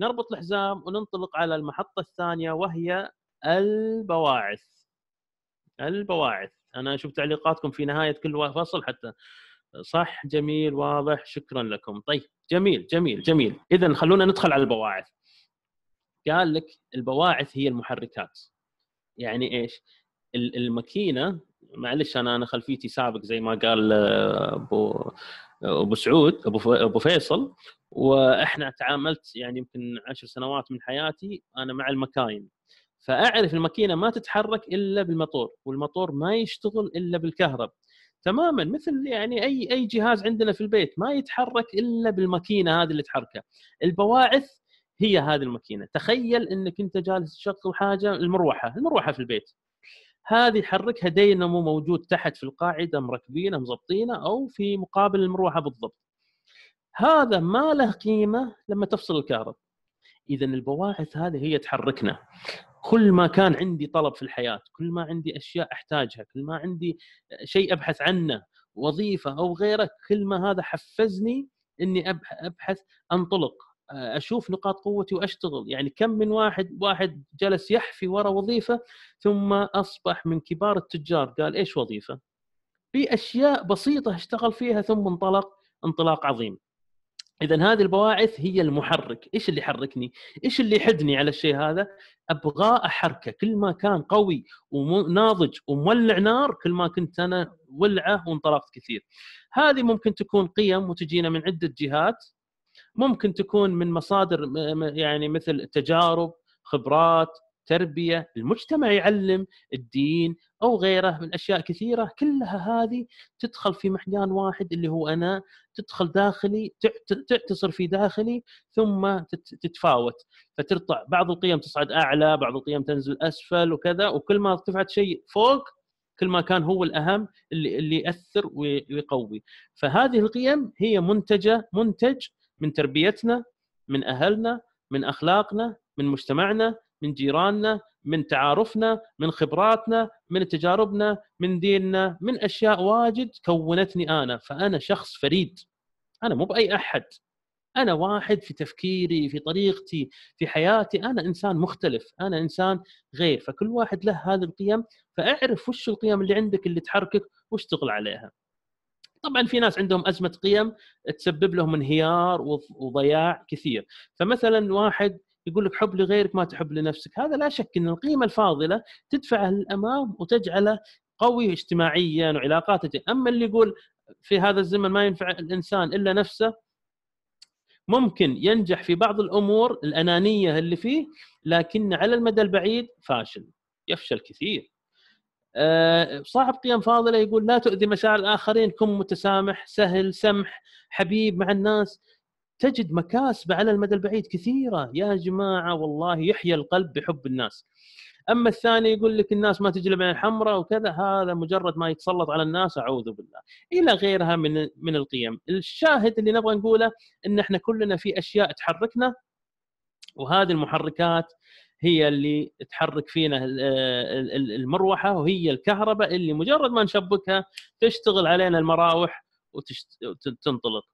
نربط الحزام وننطلق على المحطة الثانية وهي البواعث البواعث أنا أشوف تعليقاتكم في نهاية كل فصل حتى صح جميل واضح شكرا لكم طيب جميل جميل جميل اذا خلونا ندخل على البواعث قال لك البواعث هي المحركات يعني ايش الماكينه معلش انا انا خلفيتي سابق زي ما قال آه، ابو آه، ابو سعود ابو ابو فيصل واحنا تعاملت يعني يمكن عشر سنوات من حياتي انا مع المكاين فاعرف الماكينه ما تتحرك الا بالمطور والمطور ما يشتغل الا بالكهرب تماما مثل يعني اي اي جهاز عندنا في البيت ما يتحرك الا بالماكينه هذه اللي تحركه البواعث هي هذه الماكينه تخيل انك انت جالس تشغل حاجه المروحه المروحه في البيت هذه حركها دينامو موجود تحت في القاعده مركبينه مظبطينه او في مقابل المروحه بالضبط هذا ما له قيمه لما تفصل الكهرب اذا البواعث هذه هي تحركنا كل ما كان عندي طلب في الحياه كل ما عندي اشياء احتاجها كل ما عندي شيء ابحث عنه وظيفه او غيره كل ما هذا حفزني اني ابحث انطلق آه، اشوف نقاط قوتي واشتغل يعني كم من واحد واحد جلس يحفي وراء وظيفه ثم اصبح من كبار التجار قال ايش وظيفه في اشياء بسيطه اشتغل فيها ثم انطلق انطلاق عظيم اذا هذه البواعث هي المحرك ايش اللي يحركني ايش اللي يحدني على الشيء هذا ابغى احركه كل ما كان قوي وناضج ومولع نار كل ما كنت انا ولعه وانطلقت كثير هذه ممكن تكون قيم وتجينا من عده جهات ممكن تكون من مصادر يعني مثل تجارب خبرات تربيه المجتمع يعلم الدين او غيره من اشياء كثيره كلها هذه تدخل في محجان واحد اللي هو انا تدخل داخلي تعتصر في داخلي ثم تتفاوت فترطع بعض القيم تصعد اعلى بعض القيم تنزل اسفل وكذا وكل ما ارتفعت شيء فوق كل ما كان هو الاهم اللي اللي ياثر ويقوي فهذه القيم هي منتجه منتج من تربيتنا من اهلنا من اخلاقنا من مجتمعنا من جيراننا من تعارفنا من خبراتنا من تجاربنا من ديننا من اشياء واجد كونتني انا فانا شخص فريد انا مو باي احد انا واحد في تفكيري في طريقتي في حياتي انا انسان مختلف انا انسان غير فكل واحد له هذه القيم فاعرف وش القيم اللي عندك اللي تحركك واشتغل عليها طبعا في ناس عندهم ازمه قيم تسبب لهم انهيار وضياع كثير فمثلا واحد يقول لك حب لغيرك ما تحب لنفسك هذا لا شك ان القيمه الفاضله تدفعه للامام وتجعله قوي اجتماعيا وعلاقاته اما اللي يقول في هذا الزمن ما ينفع الانسان الا نفسه ممكن ينجح في بعض الامور الانانيه اللي فيه لكن على المدى البعيد فاشل يفشل كثير آه، صاحب قيم فاضله يقول لا تؤذي مشاعر الاخرين كن متسامح سهل سمح حبيب مع الناس تجد مكاسب على المدى البعيد كثيره يا جماعه والله يحيى القلب بحب الناس اما الثاني يقول لك الناس ما تجلب عين حمراء وكذا هذا مجرد ما يتسلط على الناس اعوذ بالله الى غيرها من من القيم الشاهد اللي نبغى نقوله ان احنا كلنا في اشياء تحركنا وهذه المحركات هي اللي تحرك فينا المروحه وهي الكهرباء اللي مجرد ما نشبكها تشتغل علينا المراوح وتنطلق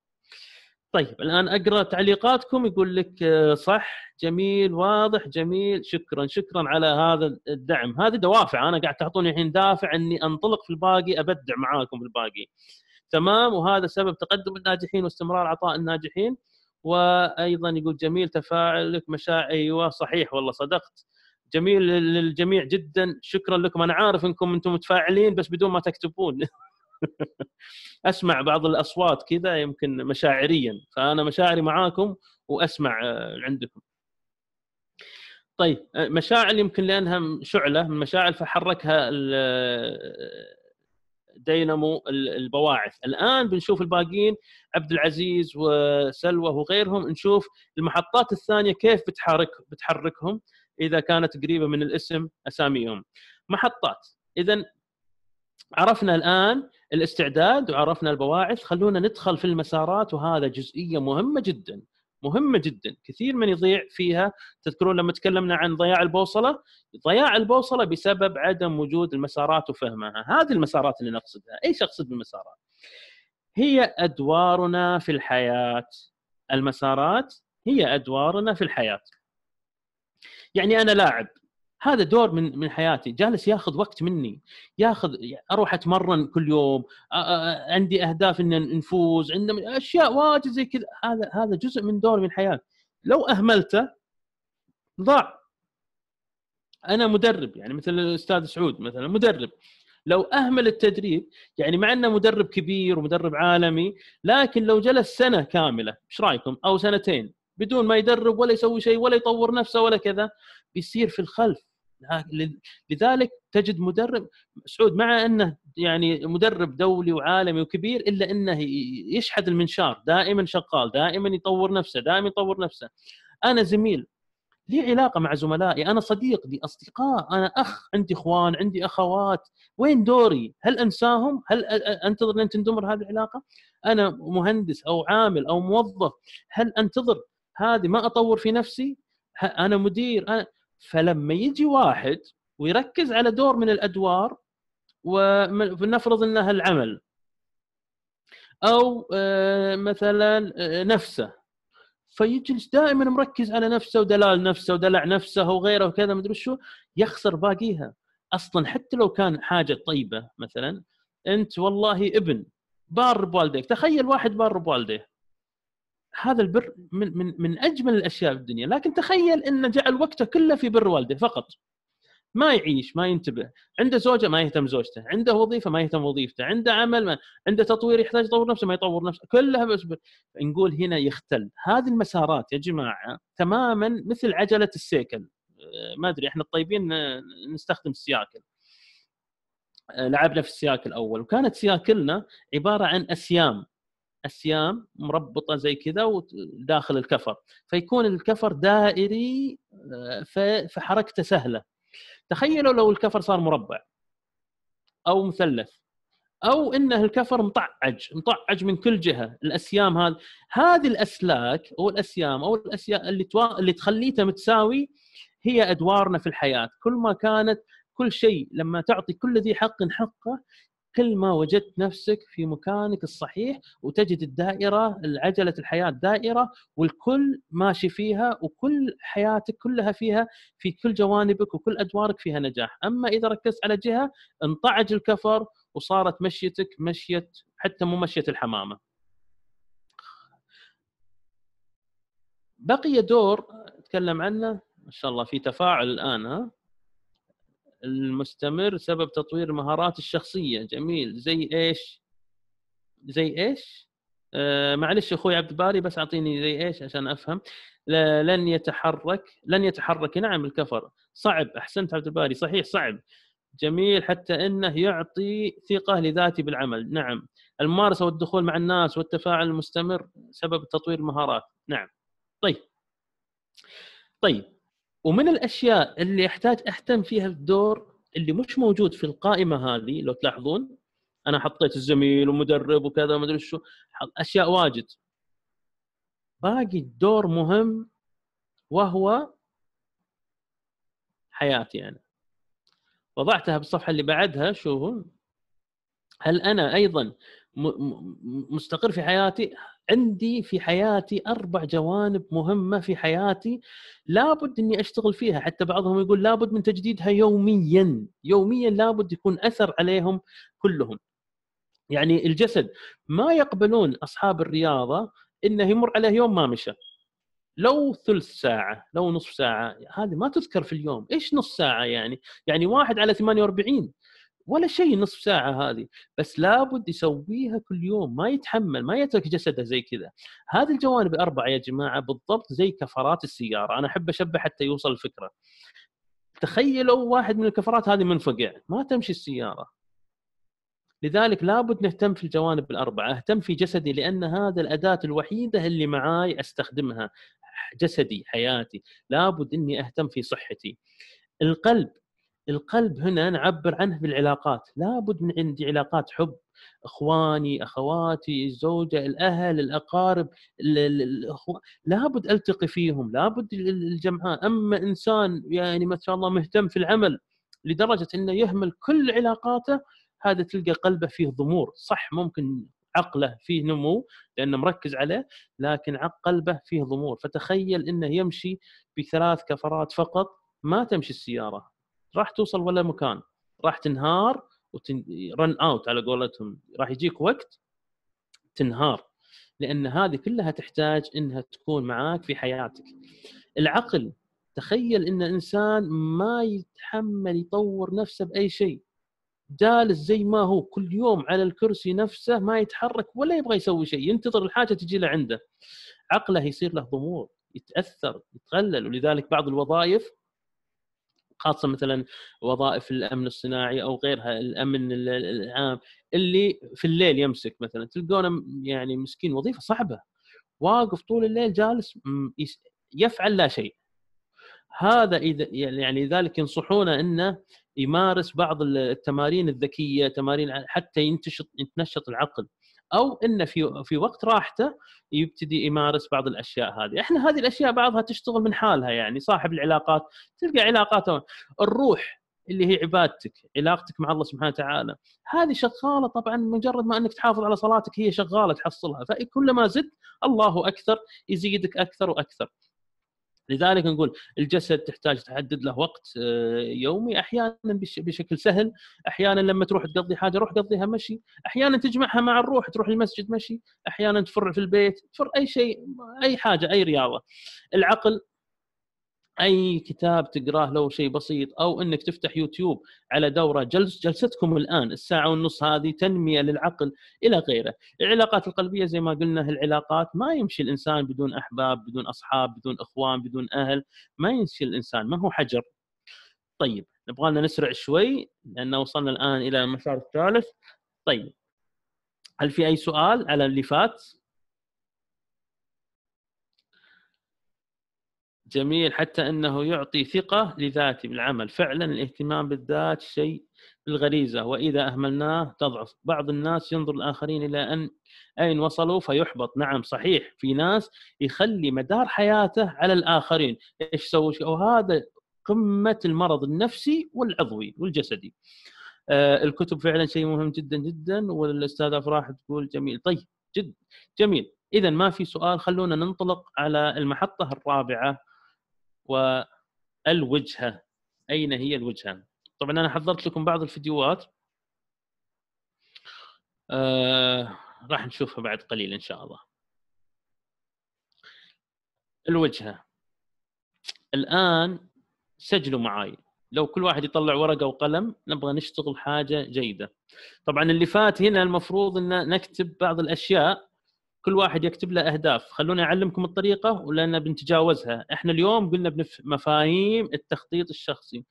طيب الان اقرا تعليقاتكم يقول لك آه، صح جميل واضح جميل شكرا شكرا على هذا الدعم هذه دوافع انا قاعد تعطوني الحين دافع اني انطلق في الباقي ابدع معاكم في الباقي تمام وهذا سبب تقدم الناجحين واستمرار عطاء الناجحين وايضا يقول جميل تفاعلك مشاعر ايوه صحيح والله صدقت جميل للجميع جدا شكرا لكم انا عارف انكم انتم متفاعلين بس بدون ما تكتبون اسمع بعض الاصوات كذا يمكن مشاعريا فانا مشاعري معاكم واسمع آه، عندكم طيب آه، مشاعر يمكن لانها شعله من مشاعر فحركها آه، دينامو البواعث الان بنشوف الباقيين عبد العزيز وسلوى وغيرهم نشوف المحطات الثانيه كيف بتحرك بتحركهم اذا كانت قريبه من الاسم اساميهم محطات اذا عرفنا الان الاستعداد وعرفنا البواعث خلونا ندخل في المسارات وهذا جزئيه مهمه جدا مهمه جدا كثير من يضيع فيها تذكرون لما تكلمنا عن ضياع البوصله ضياع البوصله بسبب عدم وجود المسارات وفهمها هذه المسارات اللي نقصدها ايش اقصد بالمسارات هي ادوارنا في الحياه المسارات هي ادوارنا في الحياه يعني انا لاعب هذا دور من من حياتي جالس ياخذ وقت مني ياخذ اروح اتمرن كل يوم عندي اهداف ان نفوز عندنا اشياء واجد زي كذا هذا هذا جزء من دور من حياتي لو اهملته ضاع انا مدرب يعني مثل الاستاذ سعود مثلا مدرب لو اهمل التدريب يعني مع انه مدرب كبير ومدرب عالمي لكن لو جلس سنه كامله ايش رايكم او سنتين بدون ما يدرب ولا يسوي شيء ولا يطور نفسه ولا كذا بيصير في الخلف لذلك تجد مدرب سعود مع انه يعني مدرب دولي وعالمي وكبير الا انه يشحذ المنشار دائما شغال دائما يطور نفسه دائما يطور نفسه انا زميل لي علاقه مع زملائي انا صديق لي اصدقاء انا اخ عندي اخوان عندي اخوات وين دوري هل انساهم هل انتظر ان تندمر هذه العلاقه انا مهندس او عامل او موظف هل انتظر هذه ما اطور في نفسي انا مدير أنا فلما يجي واحد ويركز على دور من الادوار ونفرض انها العمل او آه، مثلا آه، نفسه فيجلس دائما مركز على نفسه ودلال نفسه ودلع نفسه وغيره وكذا مدري شو يخسر باقيها اصلا حتى لو كان حاجه طيبه مثلا انت والله ابن بار بوالديك تخيل واحد بار بوالديه هذا البر من من من اجمل الاشياء في الدنيا لكن تخيل انه جعل وقته كله في بر والده فقط ما يعيش ما ينتبه عنده زوجه ما يهتم زوجته عنده وظيفه ما يهتم وظيفته عنده عمل ما عنده تطوير يحتاج يطور نفسه ما يطور نفسه كلها بس نقول هنا يختل هذه المسارات يا جماعه تماما مثل عجله السيكل آه، ما ادري احنا الطيبين آه، نستخدم السياكل آه، لعبنا في السياكل الاول وكانت سياكلنا عباره عن اسيام اسيام مربطه زي كذا وداخل الكفر فيكون الكفر دائري آه، فحركته سهله تخيلوا لو الكفر صار مربع او مثلث او انه الكفر مطعج مطعج من كل جهه الاسيام هذه هذه الاسلاك او الاسيام او الاشياء اللي توا... اللي تخليته متساوي هي ادوارنا في الحياه كل ما كانت كل شيء لما تعطي كل ذي حق حقه كل ما وجدت نفسك في مكانك الصحيح وتجد الدائره العجله الحياه دائره والكل ماشي فيها وكل حياتك كلها فيها في كل جوانبك وكل ادوارك فيها نجاح اما اذا ركزت على جهه انطعج الكفر وصارت مشيتك مشيه حتى مو مشيه الحمامه بقي دور اتكلم عنه ما شاء الله في تفاعل الان ها المستمر سبب تطوير مهارات الشخصيه جميل زي ايش زي ايش آه معلش اخوي عبد الباري بس اعطيني زي ايش عشان افهم لن يتحرك لن يتحرك نعم الكفر صعب احسنت عبد الباري صحيح صعب جميل حتى انه يعطي ثقه لذاتي بالعمل نعم الممارسه والدخول مع الناس والتفاعل المستمر سبب تطوير المهارات نعم طيب طيب ومن الاشياء اللي احتاج اهتم فيها الدور اللي مش موجود في القائمه هذه لو تلاحظون انا حطيت الزميل ومدرب وكذا ما ادري شو اشياء واجد باقي الدور مهم وهو حياتي انا وضعتها بالصفحه اللي بعدها شو هل انا ايضا مستقر في حياتي عندي في حياتي اربع جوانب مهمه في حياتي لابد اني اشتغل فيها حتى بعضهم يقول لابد من تجديدها يوميا يوميا لابد يكون اثر عليهم كلهم يعني الجسد ما يقبلون اصحاب الرياضه انه يمر عليه يوم ما مشى لو ثلث ساعة لو نصف ساعة هذه ما تذكر في اليوم إيش نص ساعة يعني يعني واحد على 48 ولا شيء نصف ساعه هذه بس لابد يسويها كل يوم ما يتحمل ما يترك جسده زي كذا هذه الجوانب الاربعه يا جماعه بالضبط زي كفرات السياره انا احب اشبه حتى يوصل الفكره تخيلوا واحد من الكفرات هذه منفقع ما تمشي السياره لذلك لابد نهتم في الجوانب الاربعه، اهتم في جسدي لان هذا الاداه الوحيده اللي معاي استخدمها جسدي حياتي، لابد اني اهتم في صحتي. القلب القلب هنا نعبر عنه بالعلاقات لابد من عندي علاقات حب اخواني اخواتي الزوجه الاهل الاقارب الاخوان لابد التقي فيهم لابد الجمعاء اما انسان يعني ما شاء الله مهتم في العمل لدرجه انه يهمل كل علاقاته هذا تلقى قلبه فيه ضمور صح ممكن عقله فيه نمو لانه مركز عليه لكن عق قلبه فيه ضمور فتخيل انه يمشي بثلاث كفرات فقط ما تمشي السياره راح توصل ولا مكان راح تنهار وترن اوت على قولتهم راح يجيك وقت تنهار لان هذه كلها تحتاج انها تكون معاك في حياتك العقل تخيل ان انسان ما يتحمل يطور نفسه باي شيء جالس زي ما هو كل يوم على الكرسي نفسه ما يتحرك ولا يبغى يسوي شيء ينتظر الحاجه تجي له عنده عقله يصير له ضمور يتاثر يتقلل ولذلك بعض الوظائف خاصه مثلا وظائف الامن الصناعي او غيرها الامن العام اللي في الليل يمسك مثلا تلقونه يعني مسكين وظيفه صعبه واقف طول الليل جالس يفعل لا شيء هذا اذا يعني, يعني لذلك ينصحونه انه يمارس بعض التمارين الذكيه تمارين حتى ينتشط يتنشط العقل او انه في في وقت راحته يبتدي يمارس بعض الاشياء هذه، احنا هذه الاشياء بعضها تشتغل من حالها يعني صاحب العلاقات تلقى علاقاته الروح اللي هي عبادتك، علاقتك مع الله سبحانه وتعالى، هذه شغاله طبعا مجرد ما انك تحافظ على صلاتك هي شغاله تحصلها، فكلما زدت الله اكثر يزيدك اكثر واكثر، لذلك نقول الجسد تحتاج تحدد له وقت آه، يومي احيانا بشكل سهل احيانا لما تروح تقضي حاجه روح قضيها مشي احيانا تجمعها مع الروح تروح المسجد مشي احيانا تفر في البيت تفر اي شيء اي حاجه اي رياضه العقل اي كتاب تقراه لو شيء بسيط او انك تفتح يوتيوب على دوره جلس جلستكم الان الساعه ونص هذه تنميه للعقل الى غيره، العلاقات القلبيه زي ما قلنا العلاقات ما يمشي الانسان بدون احباب، بدون اصحاب، بدون اخوان، بدون اهل، ما يمشي الانسان ما هو حجر. طيب نبغى لنا نسرع شوي لان وصلنا الان الى المسار الثالث. طيب هل في اي سؤال على اللي فات؟ جميل حتى انه يعطي ثقه لذاتي بالعمل فعلا الاهتمام بالذات شيء بالغريزه واذا اهملناه تضعف بعض الناس ينظر الاخرين الى ان اين وصلوا فيحبط نعم صحيح في ناس يخلي مدار حياته على الاخرين ايش سووا وهذا قمه المرض النفسي والعضوي والجسدي آه الكتب فعلا شيء مهم جدا جدا والاستاذ افراح تقول جميل طيب جد جميل اذا ما في سؤال خلونا ننطلق على المحطه الرابعه والوجهه اين هي الوجهه طبعا انا حضرت لكم بعض الفيديوهات آه راح نشوفها بعد قليل ان شاء الله الوجهه الان سجلوا معي لو كل واحد يطلع ورقه وقلم نبغى نشتغل حاجه جيده طبعا اللي فات هنا المفروض ان نكتب بعض الاشياء كل واحد يكتب له اهداف خلوني اعلمكم الطريقه ولان بنتجاوزها احنا اليوم قلنا بنف... مفاهيم التخطيط الشخصي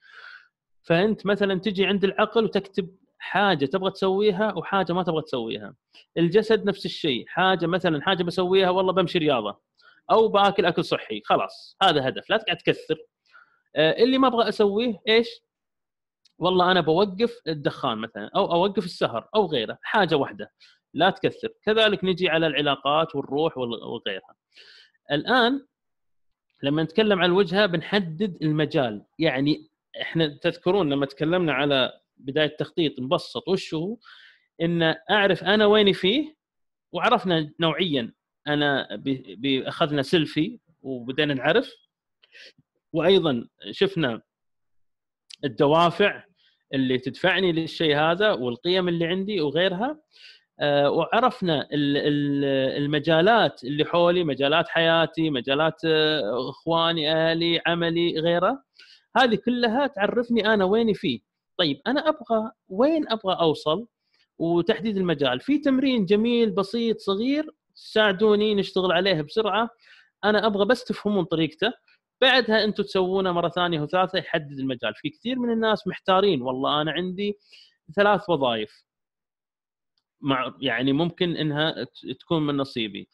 فانت مثلا تجي عند العقل وتكتب حاجه تبغى تسويها وحاجه ما تبغى تسويها الجسد نفس الشيء حاجه مثلا حاجه بسويها والله بمشي رياضه او باكل اكل صحي خلاص هذا هدف لا تقعد تكثر آه، اللي ما ابغى اسويه ايش والله انا بوقف الدخان مثلا او اوقف السهر او غيره حاجه واحده لا تكثر كذلك نجي على العلاقات والروح وغيرها الان لما نتكلم عن الوجهه بنحدد المجال يعني احنا تذكرون لما تكلمنا على بدايه التخطيط مبسط وش هو ان اعرف انا ويني فيه وعرفنا نوعيا انا اخذنا سيلفي وبدينا نعرف وايضا شفنا الدوافع اللي تدفعني للشيء هذا والقيم اللي عندي وغيرها آه، وعرفنا المجالات اللي حولي مجالات حياتي مجالات آه، اخواني اهلي عملي غيره هذه كلها تعرفني انا وين فيه طيب انا ابغى وين ابغى اوصل وتحديد المجال في تمرين جميل بسيط صغير ساعدوني نشتغل عليه بسرعه انا ابغى بس تفهمون طريقته بعدها انتم تسوونه مره ثانيه وثالثه يحدد المجال في كثير من الناس محتارين والله انا عندي ثلاث وظائف مع يعني ممكن انها تكون من نصيبي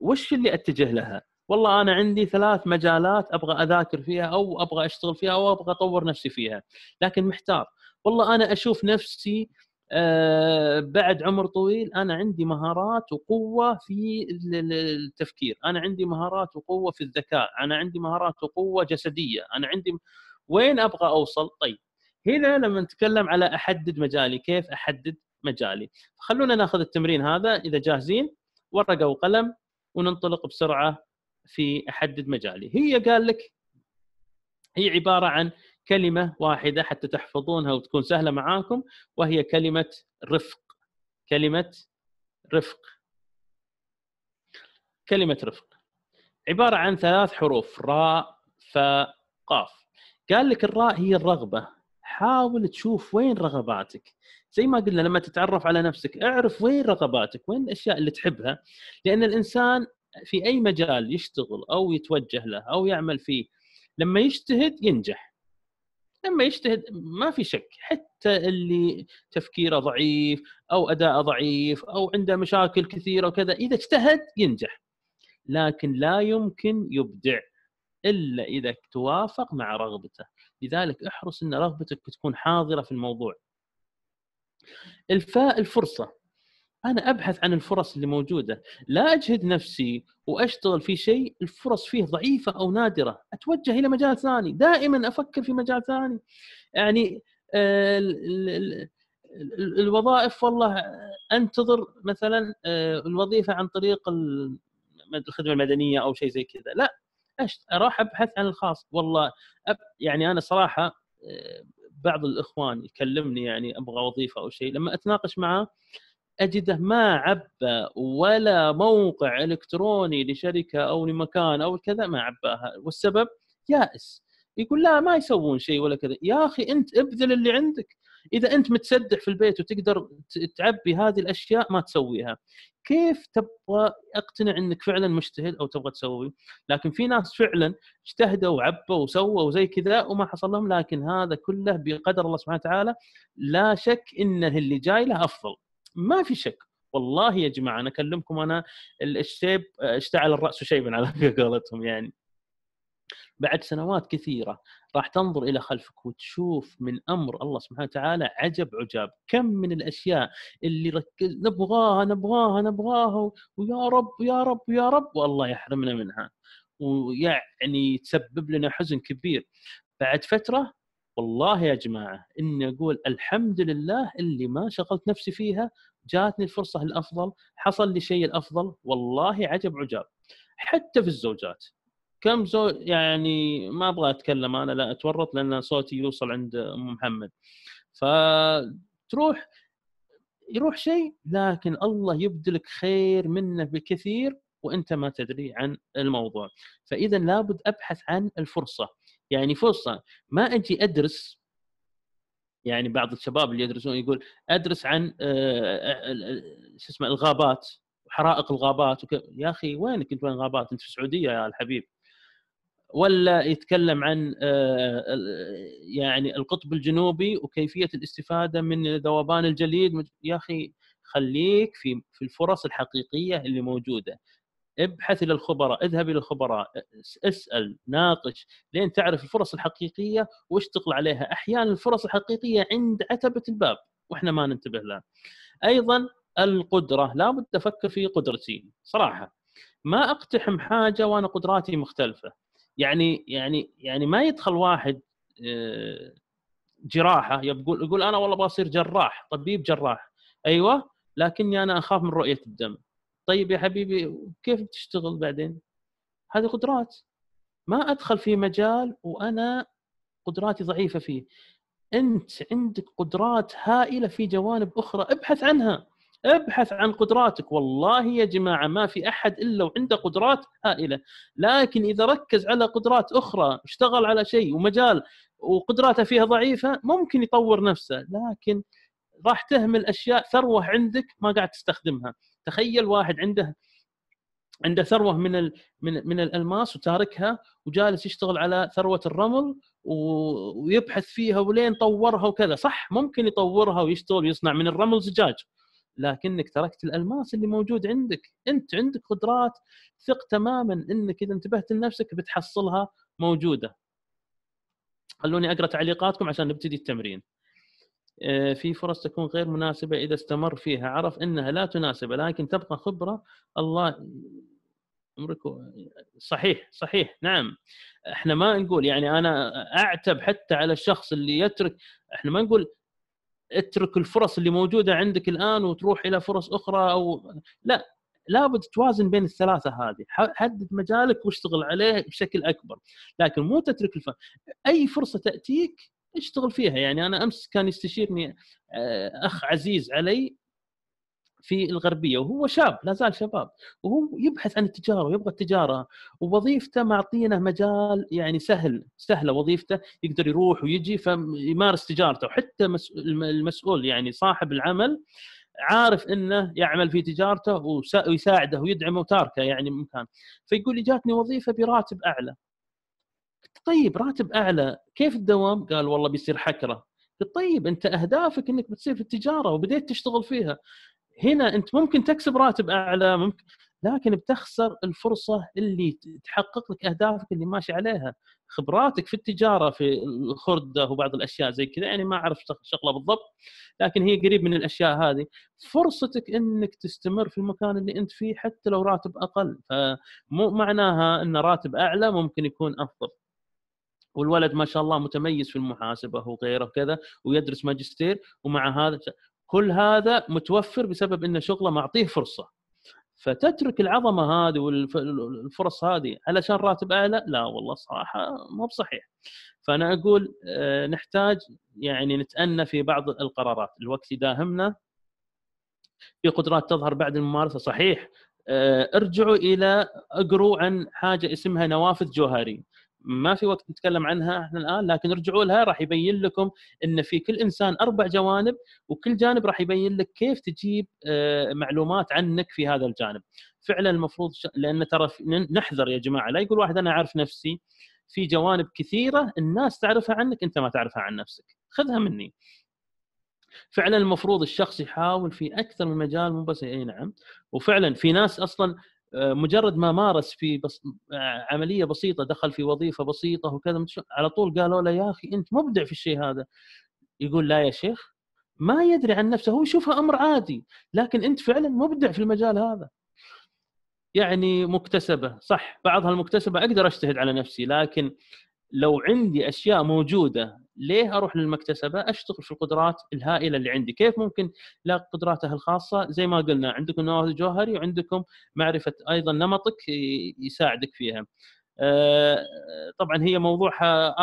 وش اللي اتجه لها والله انا عندي ثلاث مجالات ابغى اذاكر فيها او ابغى اشتغل فيها او ابغى اطور نفسي فيها لكن محتار والله انا اشوف نفسي أه بعد عمر طويل انا عندي مهارات وقوه في التفكير، انا عندي مهارات وقوه في الذكاء، انا عندي مهارات وقوه جسديه، انا عندي وين ابغى اوصل؟ طيب هنا لما نتكلم على احدد مجالي، كيف احدد؟ مجالي خلونا ناخذ التمرين هذا اذا جاهزين ورقه وقلم وننطلق بسرعه في احدد مجالي هي قال لك هي عباره عن كلمه واحده حتى تحفظونها وتكون سهله معاكم وهي كلمه رفق كلمه رفق كلمه رفق عباره عن ثلاث حروف راء فاء قاف قال لك الراء هي الرغبه حاول تشوف وين رغباتك زي ما قلنا لما تتعرف على نفسك اعرف وين رغباتك وين الاشياء اللي تحبها لان الانسان في اي مجال يشتغل او يتوجه له او يعمل فيه لما يجتهد ينجح لما يجتهد ما في شك حتى اللي تفكيره ضعيف او اداءه ضعيف او عنده مشاكل كثيره وكذا اذا اجتهد ينجح لكن لا يمكن يبدع الا اذا توافق مع رغبته لذلك احرص ان رغبتك تكون حاضره في الموضوع الفاء الفرصه انا ابحث عن الفرص اللي موجوده لا اجهد نفسي واشتغل في شيء الفرص فيه ضعيفه او نادره اتوجه الى مجال ثاني دائما افكر في مجال ثاني يعني آه، الوظائف والله انتظر مثلا آه، الوظيفه عن طريق الخدمه المدنيه او شيء زي كذا لا اروح ابحث عن الخاص والله يعني انا صراحه آه، بعض الاخوان يكلمني يعني ابغى وظيفه او شيء لما اتناقش معه اجده ما عبى ولا موقع الكتروني لشركه او لمكان او كذا ما عباها والسبب يائس يقول لا ما يسوون شيء ولا كذا يا اخي انت ابذل اللي عندك اذا انت متسدح في البيت وتقدر تعبي هذه الاشياء ما تسويها كيف تبغى اقتنع انك فعلا مجتهد او تبغى تسوي لكن في ناس فعلا اجتهدوا وعبوا وسووا وزي كذا وما حصل لهم لكن هذا كله بقدر الله سبحانه وتعالى لا شك انه اللي جاي له افضل ما في شك والله يا جماعه انا اكلمكم انا الشيب اشتعل الراس شيبا على قولتهم يعني بعد سنوات كثيره راح تنظر الى خلفك وتشوف من امر الله سبحانه وتعالى عجب عجاب كم من الاشياء اللي ركز نبغاها نبغاها نبغاها ويا رب يا رب يا رب والله يحرمنا منها ويعني تسبب لنا حزن كبير بعد فتره والله يا جماعه اني اقول الحمد لله اللي ما شغلت نفسي فيها جاتني الفرصه الافضل حصل لي شيء الافضل والله عجب عجاب حتى في الزوجات كم زو يعني ما ابغى اتكلم انا لا اتورط لان صوتي يوصل عند ام محمد فتروح يروح شيء لكن الله يبدلك خير منه بكثير وانت ما تدري عن الموضوع فاذا لابد ابحث عن الفرصه يعني فرصه ما اجي ادرس يعني بعض الشباب اللي يدرسون يقول ادرس عن آه، آه، آه، شو اسمه الغابات وحرائق الغابات وك... يا اخي وينك انت وين غابات انت في السعوديه يا الحبيب ولا يتكلم عن آه، آه، يعني القطب الجنوبي وكيفيه الاستفاده من ذوبان الجليد يا اخي خليك في في الفرص الحقيقيه اللي موجوده ابحث الى الخبراء اذهب الى الخبراء اسال ناقش لين تعرف الفرص الحقيقيه واشتغل عليها احيانا الفرص الحقيقيه عند عتبه الباب واحنا ما ننتبه لها ايضا القدره لابد افكر في قدرتي صراحه ما اقتحم حاجه وانا قدراتي مختلفه يعني يعني يعني ما يدخل واحد آه، جراحه يقول يقول انا والله ابغى اصير جراح طبيب طيب جراح ايوه لكني انا اخاف من رؤيه الدم طيب يا حبيبي كيف بتشتغل بعدين هذه قدرات ما ادخل في مجال وانا قدراتي ضعيفه فيه انت عندك قدرات هائله في جوانب اخرى ابحث عنها ابحث عن قدراتك والله يا جماعه ما في احد الا وعنده قدرات هائله لكن اذا ركز على قدرات اخرى اشتغل على شيء ومجال وقدراته فيها ضعيفه ممكن يطور نفسه لكن راح تهمل اشياء ثروه عندك ما قاعد تستخدمها تخيل واحد عنده عنده ثروه من ال... من من الالماس وتاركها وجالس يشتغل على ثروه الرمل و... ويبحث فيها ولين طورها وكذا صح ممكن يطورها ويشتغل ويصنع من الرمل زجاج لكنك تركت الالماس اللي موجود عندك انت عندك قدرات ثق تماما انك اذا انتبهت لنفسك بتحصلها موجوده خلوني اقرا تعليقاتكم عشان نبتدي التمرين آه، في فرص تكون غير مناسبة إذا استمر فيها عرف أنها لا تناسبه لكن تبقى خبرة الله عمرك صحيح صحيح نعم احنا ما نقول يعني انا اعتب حتى على الشخص اللي يترك احنا ما نقول اترك الفرص اللي موجوده عندك الان وتروح الى فرص اخرى او لا لابد توازن بين الثلاثه هذه حدد مجالك واشتغل عليه بشكل اكبر لكن مو تترك الف... اي فرصه تاتيك اشتغل فيها يعني انا امس كان يستشيرني آه، اخ عزيز علي في الغربيه وهو شاب لا زال شباب وهو يبحث عن التجاره ويبغى التجاره ووظيفته معطينا مجال يعني سهل سهله وظيفته يقدر يروح ويجي فيمارس تجارته وحتى المسؤول يعني صاحب العمل عارف انه يعمل في تجارته ويساعده ويدعمه وتاركه يعني مكان فيقول لي جاتني وظيفه براتب اعلى طيب راتب اعلى كيف الدوام؟ قال والله بيصير حكره طيب انت اهدافك انك بتصير في التجاره وبديت تشتغل فيها هنا انت ممكن تكسب راتب اعلى ممكن لكن بتخسر الفرصه اللي تحقق لك اهدافك اللي ماشي عليها خبراتك في التجاره في الخرده وبعض الاشياء زي كذا يعني ما اعرف شغله بالضبط لكن هي قريب من الاشياء هذه فرصتك انك تستمر في المكان اللي انت فيه حتى لو راتب اقل فمو معناها ان راتب اعلى ممكن يكون افضل والولد ما شاء الله متميز في المحاسبه وغيره وكذا ويدرس ماجستير ومع هذا كل هذا متوفر بسبب ان شغله معطيه فرصه فتترك العظمه هذه والفرص هذه علشان راتب اعلى لا والله صراحه مو بصحيح فانا اقول آه، نحتاج يعني نتأنى في بعض القرارات الوقت يداهمنا في قدرات تظهر بعد الممارسه صحيح آه، ارجعوا الى اقروا عن حاجه اسمها نوافذ جوهريه ما في وقت نتكلم عنها احنا الان لكن ارجعوا لها راح يبين لكم ان في كل انسان اربع جوانب وكل جانب راح يبين لك كيف تجيب آه، معلومات عنك في هذا الجانب فعلا المفروض لان ترى نحذر يا جماعه لا يقول واحد انا اعرف نفسي في جوانب كثيره الناس تعرفها عنك انت ما تعرفها عن نفسك خذها مني فعلا المفروض الشخص يحاول في اكثر من مجال مو بس اي نعم وفعلا في ناس اصلا آه، مجرد ما مارس في بس آه، عمليه بسيطه دخل في وظيفه بسيطه وكذا على طول قالوا له يا اخي انت مبدع في الشيء هذا يقول لا يا شيخ ما يدري عن نفسه هو يشوفها امر عادي لكن انت فعلا مبدع في المجال هذا يعني مكتسبه صح بعضها المكتسبه اقدر اجتهد على نفسي لكن لو عندي اشياء موجوده ليه اروح للمكتسبه اشتغل في القدرات الهائله اللي عندي كيف ممكن لا قدراته الخاصه زي ما قلنا عندكم نواة جوهري وعندكم معرفه ايضا نمطك يساعدك فيها آه، طبعا هي موضوع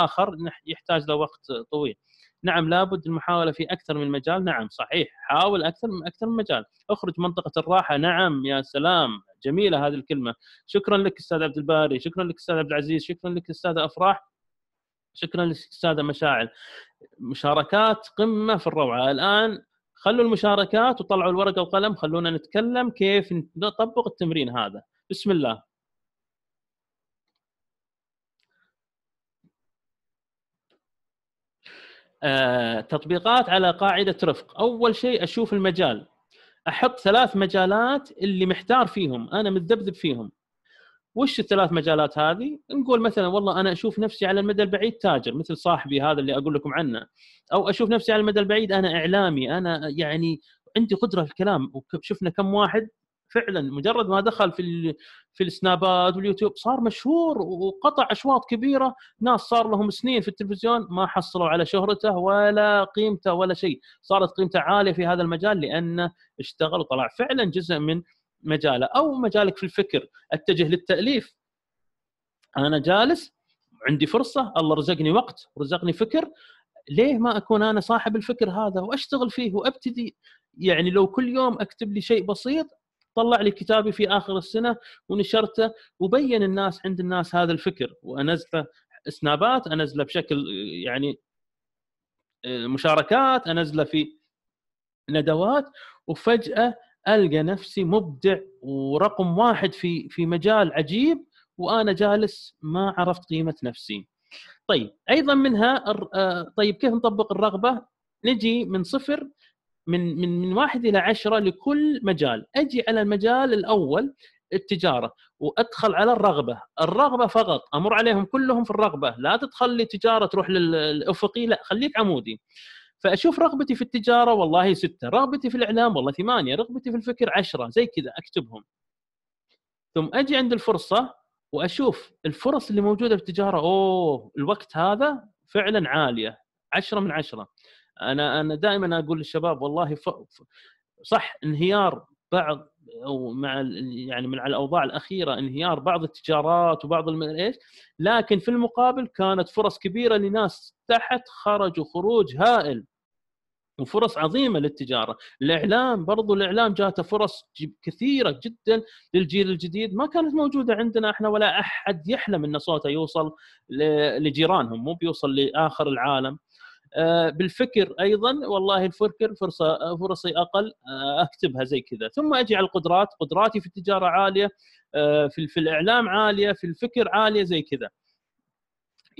اخر يحتاج له وقت طويل نعم لابد المحاوله في اكثر من مجال نعم صحيح حاول اكثر من اكثر من مجال اخرج منطقه الراحه نعم يا سلام جميله هذه الكلمه شكرا لك استاذ عبد الباري شكرا لك استاذ عبد العزيز شكرا لك استاذ افراح شكرا للساده مشاعل مشاركات قمه في الروعه الان خلوا المشاركات وطلعوا الورقه والقلم خلونا نتكلم كيف نطبق التمرين هذا بسم الله آه، تطبيقات على قاعده رفق اول شيء اشوف المجال احط ثلاث مجالات اللي محتار فيهم انا متذبذب فيهم وش الثلاث مجالات هذه؟ نقول مثلا والله انا اشوف نفسي على المدى البعيد تاجر مثل صاحبي هذا اللي اقول لكم عنه او اشوف نفسي على المدى البعيد انا اعلامي انا يعني عندي قدره في الكلام وشفنا كم واحد فعلا مجرد ما دخل في في السنابات واليوتيوب صار مشهور وقطع اشواط كبيره ناس صار لهم سنين في التلفزيون ما حصلوا على شهرته ولا قيمته ولا شيء صارت قيمته عاليه في هذا المجال لانه اشتغل وطلع فعلا جزء من مجاله او مجالك في الفكر اتجه للتاليف انا جالس عندي فرصه الله رزقني وقت رزقني فكر ليه ما اكون انا صاحب الفكر هذا واشتغل فيه وابتدي يعني لو كل يوم اكتب لي شيء بسيط طلع لي كتابي في اخر السنه ونشرته وبين الناس عند الناس هذا الفكر وانزله سنابات انزله بشكل يعني آه، مشاركات انزله في ندوات وفجاه القى نفسي مبدع ورقم واحد في في مجال عجيب وانا جالس ما عرفت قيمه نفسي. طيب ايضا منها آه، طيب كيف نطبق الرغبه؟ نجي من صفر من من من واحد الى عشره لكل مجال، اجي على المجال الاول التجاره وادخل على الرغبه، الرغبه فقط امر عليهم كلهم في الرغبه، لا تدخل لي تجاره تروح للافقي لا خليك عمودي. فاشوف رغبتي في التجاره والله سته، رغبتي في الاعلام والله ثمانيه، رغبتي في الفكر عشرة زي كذا اكتبهم. ثم اجي عند الفرصه واشوف الفرص اللي موجوده في التجاره اوه الوقت هذا فعلا عاليه عشرة من عشرة انا انا دائما اقول للشباب والله ف... صح انهيار بعض او مع يعني من على الاوضاع الاخيره انهيار بعض التجارات وبعض ايش لكن في المقابل كانت فرص كبيره لناس تحت خرجوا خروج هائل وفرص عظيمه للتجاره، الاعلام برضو الاعلام جاته فرص كثيره جدا للجيل الجديد ما كانت موجوده عندنا احنا ولا احد يحلم ان صوته يوصل لجيرانهم مو بيوصل لاخر العالم. آه، بالفكر ايضا والله الفكر فرصه فرصي اقل آه، اكتبها زي كذا ثم اجي على القدرات قدراتي في التجاره عاليه آه، في في الاعلام عاليه في الفكر عاليه زي كذا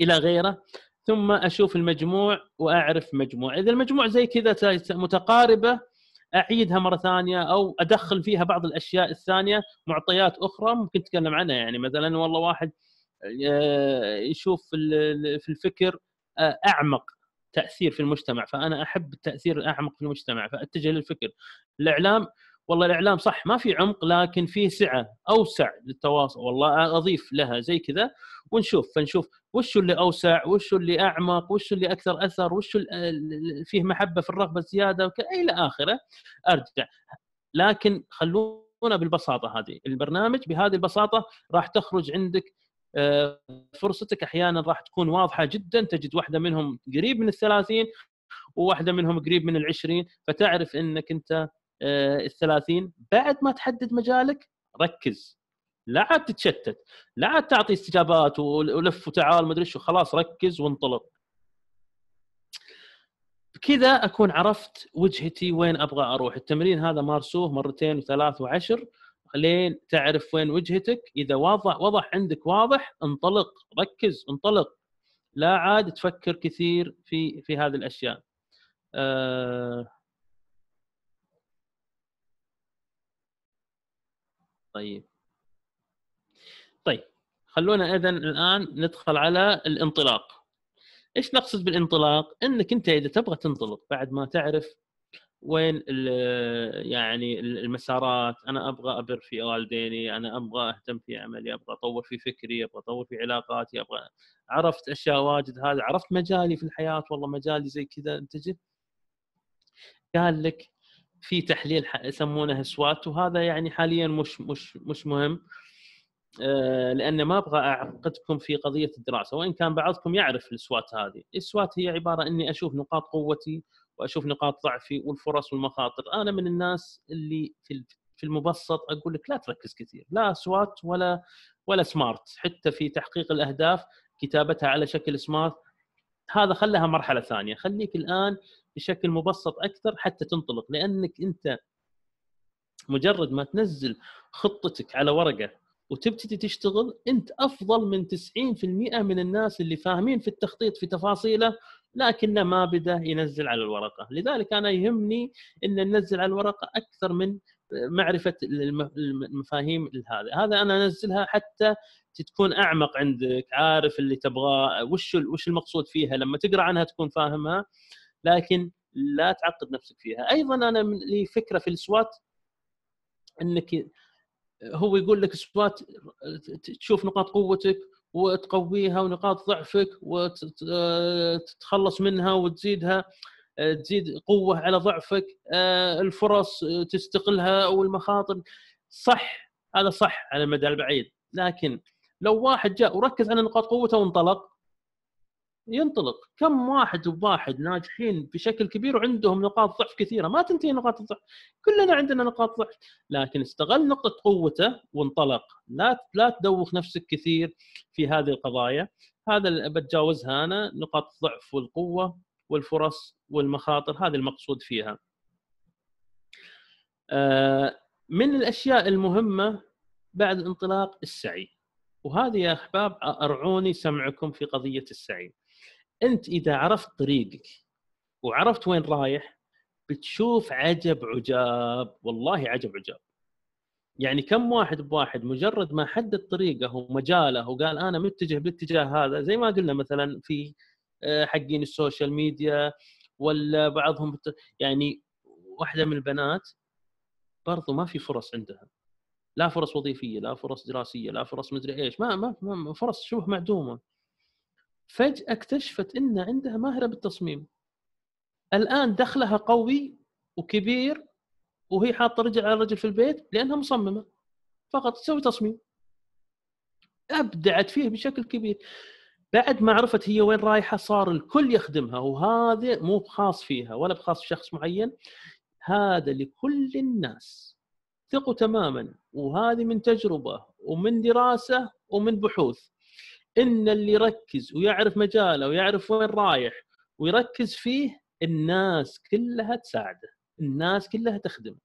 الى غيره ثم اشوف المجموع واعرف مجموع اذا المجموع زي كذا متقاربه اعيدها مره ثانيه او ادخل فيها بعض الاشياء الثانيه معطيات اخرى ممكن تتكلم عنها يعني مثلا والله واحد آه، يشوف في الفكر آه، اعمق تاثير في المجتمع فانا احب التاثير الاعمق في المجتمع فاتجه للفكر الاعلام والله الاعلام صح ما في عمق لكن فيه سعه اوسع للتواصل والله اضيف لها زي كذا ونشوف فنشوف وش اللي اوسع وش اللي اعمق وش اللي اكثر اثر وش فيه محبه في الرغبه زياده الى اخره ارجع لكن خلونا بالبساطه هذه البرنامج بهذه البساطه راح تخرج عندك آه، فرصتك احيانا راح تكون واضحه جدا تجد واحده منهم قريب من الثلاثين وواحده منهم قريب من العشرين فتعرف انك انت آه، الثلاثين بعد ما تحدد مجالك ركز لا عاد تتشتت لا عاد تعطي استجابات ولف وتعال مدري شو خلاص ركز وانطلق بكذا اكون عرفت وجهتي وين ابغى اروح التمرين هذا مارسوه مرتين وثلاث وعشر لين تعرف وين وجهتك اذا واضح وضح عندك واضح انطلق ركز انطلق لا عاد تفكر كثير في في هذه الاشياء أه طيب طيب خلونا اذا الان ندخل على الانطلاق ايش نقصد بالانطلاق انك انت اذا تبغى تنطلق بعد ما تعرف وين يعني المسارات انا ابغى ابر في والديني انا ابغى اهتم في عملي ابغى اطور في فكري ابغى اطور في علاقاتي ابغى عرفت اشياء واجد هذا عرفت مجالي في الحياه والله مجالي زي كذا انتجه قال لك في تحليل يسمونه سوات وهذا يعني حاليا مش مش مش مهم آه، لان ما ابغى اعقدكم في قضيه الدراسه وان كان بعضكم يعرف السوات هذه، السوات هي عباره اني اشوف نقاط قوتي واشوف نقاط ضعفي والفرص والمخاطر، انا من الناس اللي في في المبسط اقول لك لا تركز كثير، لا سوات ولا ولا سمارت، حتى في تحقيق الاهداف كتابتها على شكل سمارت هذا خلها مرحله ثانيه خليك الان بشكل مبسط اكثر حتى تنطلق لانك انت مجرد ما تنزل خطتك على ورقه وتبتدي تشتغل انت افضل من 90% من الناس اللي فاهمين في التخطيط في تفاصيله لكنه ما بدا ينزل على الورقه، لذلك انا يهمني ان ننزل على الورقه اكثر من معرفه المفاهيم هذا هذا انا انزلها حتى تكون اعمق عندك عارف اللي تبغاه وش وش المقصود فيها لما تقرا عنها تكون فاهمها لكن لا تعقد نفسك فيها ايضا انا لي فكره في السوات انك هو يقول لك سوات تشوف نقاط قوتك وتقويها ونقاط ضعفك وتتخلص آه، منها وتزيدها آه، تزيد قوه على ضعفك آه، الفرص آه، تستغلها او المخاطر صح هذا صح على المدى البعيد لكن لو واحد جاء وركز على نقاط قوته وانطلق ينطلق كم واحد وواحد ناجحين بشكل كبير وعندهم نقاط ضعف كثيره ما تنتهي نقاط الضعف كلنا عندنا نقاط ضعف لكن استغل نقطه قوته وانطلق لا لا تدوخ نفسك كثير في هذه القضايا هذا اللي بتجاوزها انا نقاط الضعف والقوه والفرص والمخاطر هذا المقصود فيها آه، من الاشياء المهمه بعد الانطلاق السعي وهذا يا احباب ارعوني سمعكم في قضيه السعي انت اذا عرفت طريقك وعرفت وين رايح بتشوف عجب عجاب والله عجب عجاب يعني كم واحد بواحد مجرد ما حدد طريقه ومجاله وقال انا متجه بالاتجاه هذا زي ما قلنا مثلا في آه، حقين السوشيال ميديا ولا بعضهم يعني واحده من البنات برضو ما في فرص عندها لا فرص وظيفيه لا فرص دراسيه لا فرص مدري ايش ما ما, فرص شبه معدومه فجاه اكتشفت ان عندها ماهره بالتصميم الان دخلها قوي وكبير وهي حاطه رجل على رجل في البيت لانها مصممه فقط تسوي تصميم ابدعت فيه بشكل كبير بعد ما عرفت هي وين رايحه صار الكل يخدمها وهذا مو خاص فيها ولا بخاص شخص معين هذا لكل الناس ثقوا تماما وهذه من تجربه ومن دراسه ومن بحوث ان اللي يركز ويعرف مجاله ويعرف وين رايح ويركز فيه الناس كلها تساعده الناس كلها تخدمه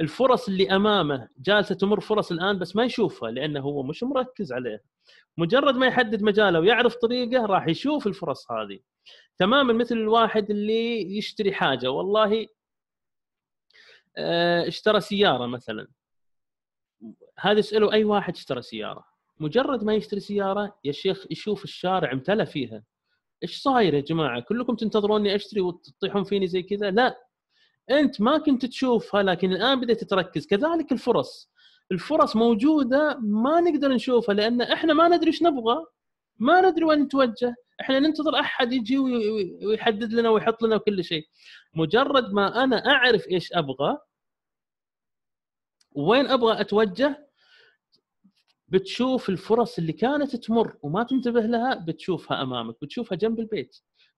الفرص اللي امامه جالسه تمر فرص الان بس ما يشوفها لانه هو مش مركز عليها مجرد ما يحدد مجاله ويعرف طريقه راح يشوف الفرص هذه تماما مثل الواحد اللي يشتري حاجه والله آه، اشترى سياره مثلا هذا اساله اي واحد اشترى سياره مجرد ما يشتري سياره يا شيخ يشوف الشارع امتلى فيها ايش صاير يا جماعه كلكم تنتظروني اشتري وتطيحون فيني زي كذا لا انت ما كنت تشوفها لكن الان بدات تركز كذلك الفرص الفرص موجوده ما نقدر نشوفها لان احنا ما ندري ايش نبغى ما ندري وين نتوجه احنا ننتظر احد يجي ويحدد لنا ويحط لنا كل شيء مجرد ما انا اعرف ايش ابغى وين ابغى اتوجه بتشوف الفرص اللي كانت تمر وما تنتبه لها بتشوفها امامك بتشوفها جنب البيت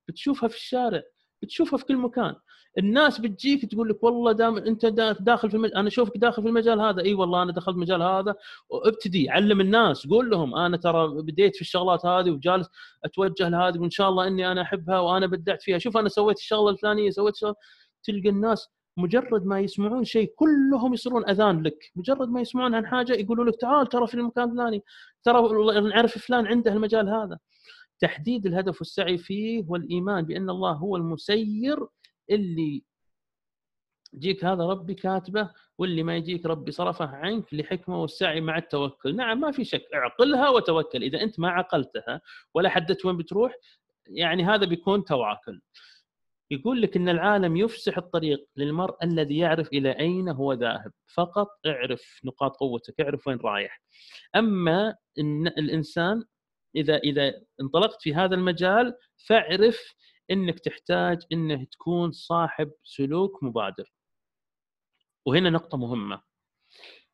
بتشوفها في الشارع بتشوفها في كل مكان الناس بتجيك تقول لك والله دام انت داخل في المجال انا اشوفك داخل في المجال هذا اي والله انا دخلت المجال هذا وابتدي علم الناس قول لهم انا ترى بديت في الشغلات هذه وجالس اتوجه لهذه وان شاء الله اني انا احبها وانا بدعت فيها شوف انا سويت الشغله الفلانيه سويت شغلة. تلقى الناس مجرد ما يسمعون شيء كلهم يصيرون اذان لك مجرد ما يسمعون عن حاجه يقولوا لك تعال ترى في المكان الفلاني ترى نعرف فلان عنده المجال هذا تحديد الهدف والسعي فيه والايمان بان الله هو المسير اللي يجيك هذا ربي كاتبه واللي ما يجيك ربي صرفه عنك لحكمه والسعي مع التوكل، نعم ما في شك اعقلها وتوكل، اذا انت ما عقلتها ولا حددت وين بتروح يعني هذا بيكون تواكل. يقول لك ان العالم يفسح الطريق للمرء الذي يعرف الى اين هو ذاهب، فقط اعرف نقاط قوتك، اعرف وين رايح. اما إن الانسان اذا اذا انطلقت في هذا المجال فاعرف انك تحتاج انه تكون صاحب سلوك مبادر. وهنا نقطة مهمة.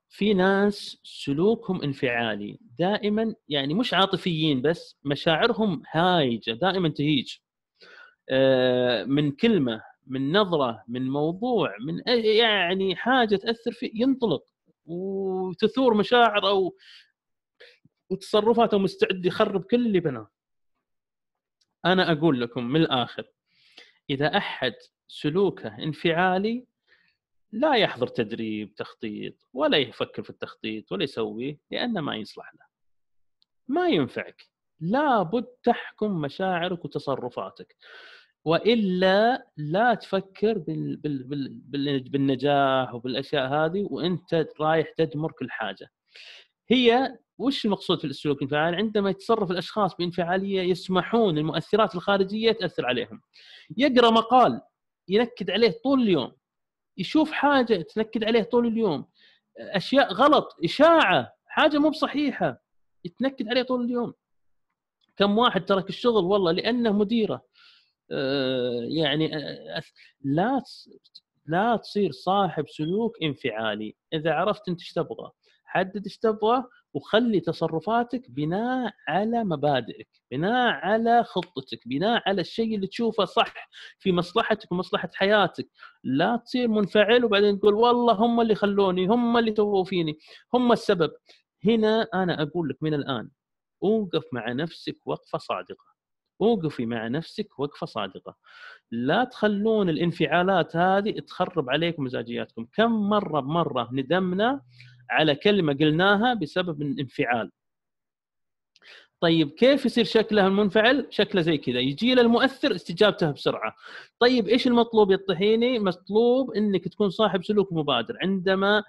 في ناس سلوكهم انفعالي، دائما يعني مش عاطفيين بس مشاعرهم هايجة، دائما تهيج. آه، من كلمة، من نظرة، من موضوع، من يعني حاجة تأثر فيه ينطلق وتثور مشاعر او وتصرفاته مستعد يخرب كل اللي بناه انا اقول لكم من الاخر اذا احد سلوكه انفعالي لا يحضر تدريب تخطيط ولا يفكر في التخطيط ولا يسويه لانه ما يصلح له ما ينفعك لابد تحكم مشاعرك وتصرفاتك والا لا تفكر بال بال بال بالنجاح وبالاشياء هذه وانت رايح تدمر كل حاجه هي وش المقصود في السلوك الانفعالي؟ عندما يتصرف الاشخاص بانفعاليه يسمحون المؤثرات الخارجيه تاثر عليهم. يقرا مقال ينكد عليه طول اليوم. يشوف حاجه تنكد عليه طول اليوم. اشياء غلط، اشاعه، حاجه مو بصحيحه يتنكد عليه طول اليوم. كم واحد ترك الشغل والله لانه مديره آه، يعني آه، لا لا تصير صاحب سلوك انفعالي اذا عرفت انت ايش تبغى حدد ايش تبغى وخلي تصرفاتك بناء على مبادئك بناء على خطتك بناء على الشيء اللي تشوفه صح في مصلحتك ومصلحة حياتك لا تصير منفعل وبعدين تقول والله هم اللي خلوني هم اللي سووا فيني هم السبب هنا أنا أقول لك من الآن أوقف مع نفسك وقفة صادقة اوقفي مع نفسك وقفه صادقه لا تخلون الانفعالات هذه تخرب عليكم مزاجياتكم كم مره بمره ندمنا على كلمه قلناها بسبب الانفعال طيب كيف يصير شكله المنفعل؟ شكله زي كذا يجي له المؤثر استجابته بسرعه. طيب ايش المطلوب يا الطحيني؟ مطلوب انك تكون صاحب سلوك مبادر عندما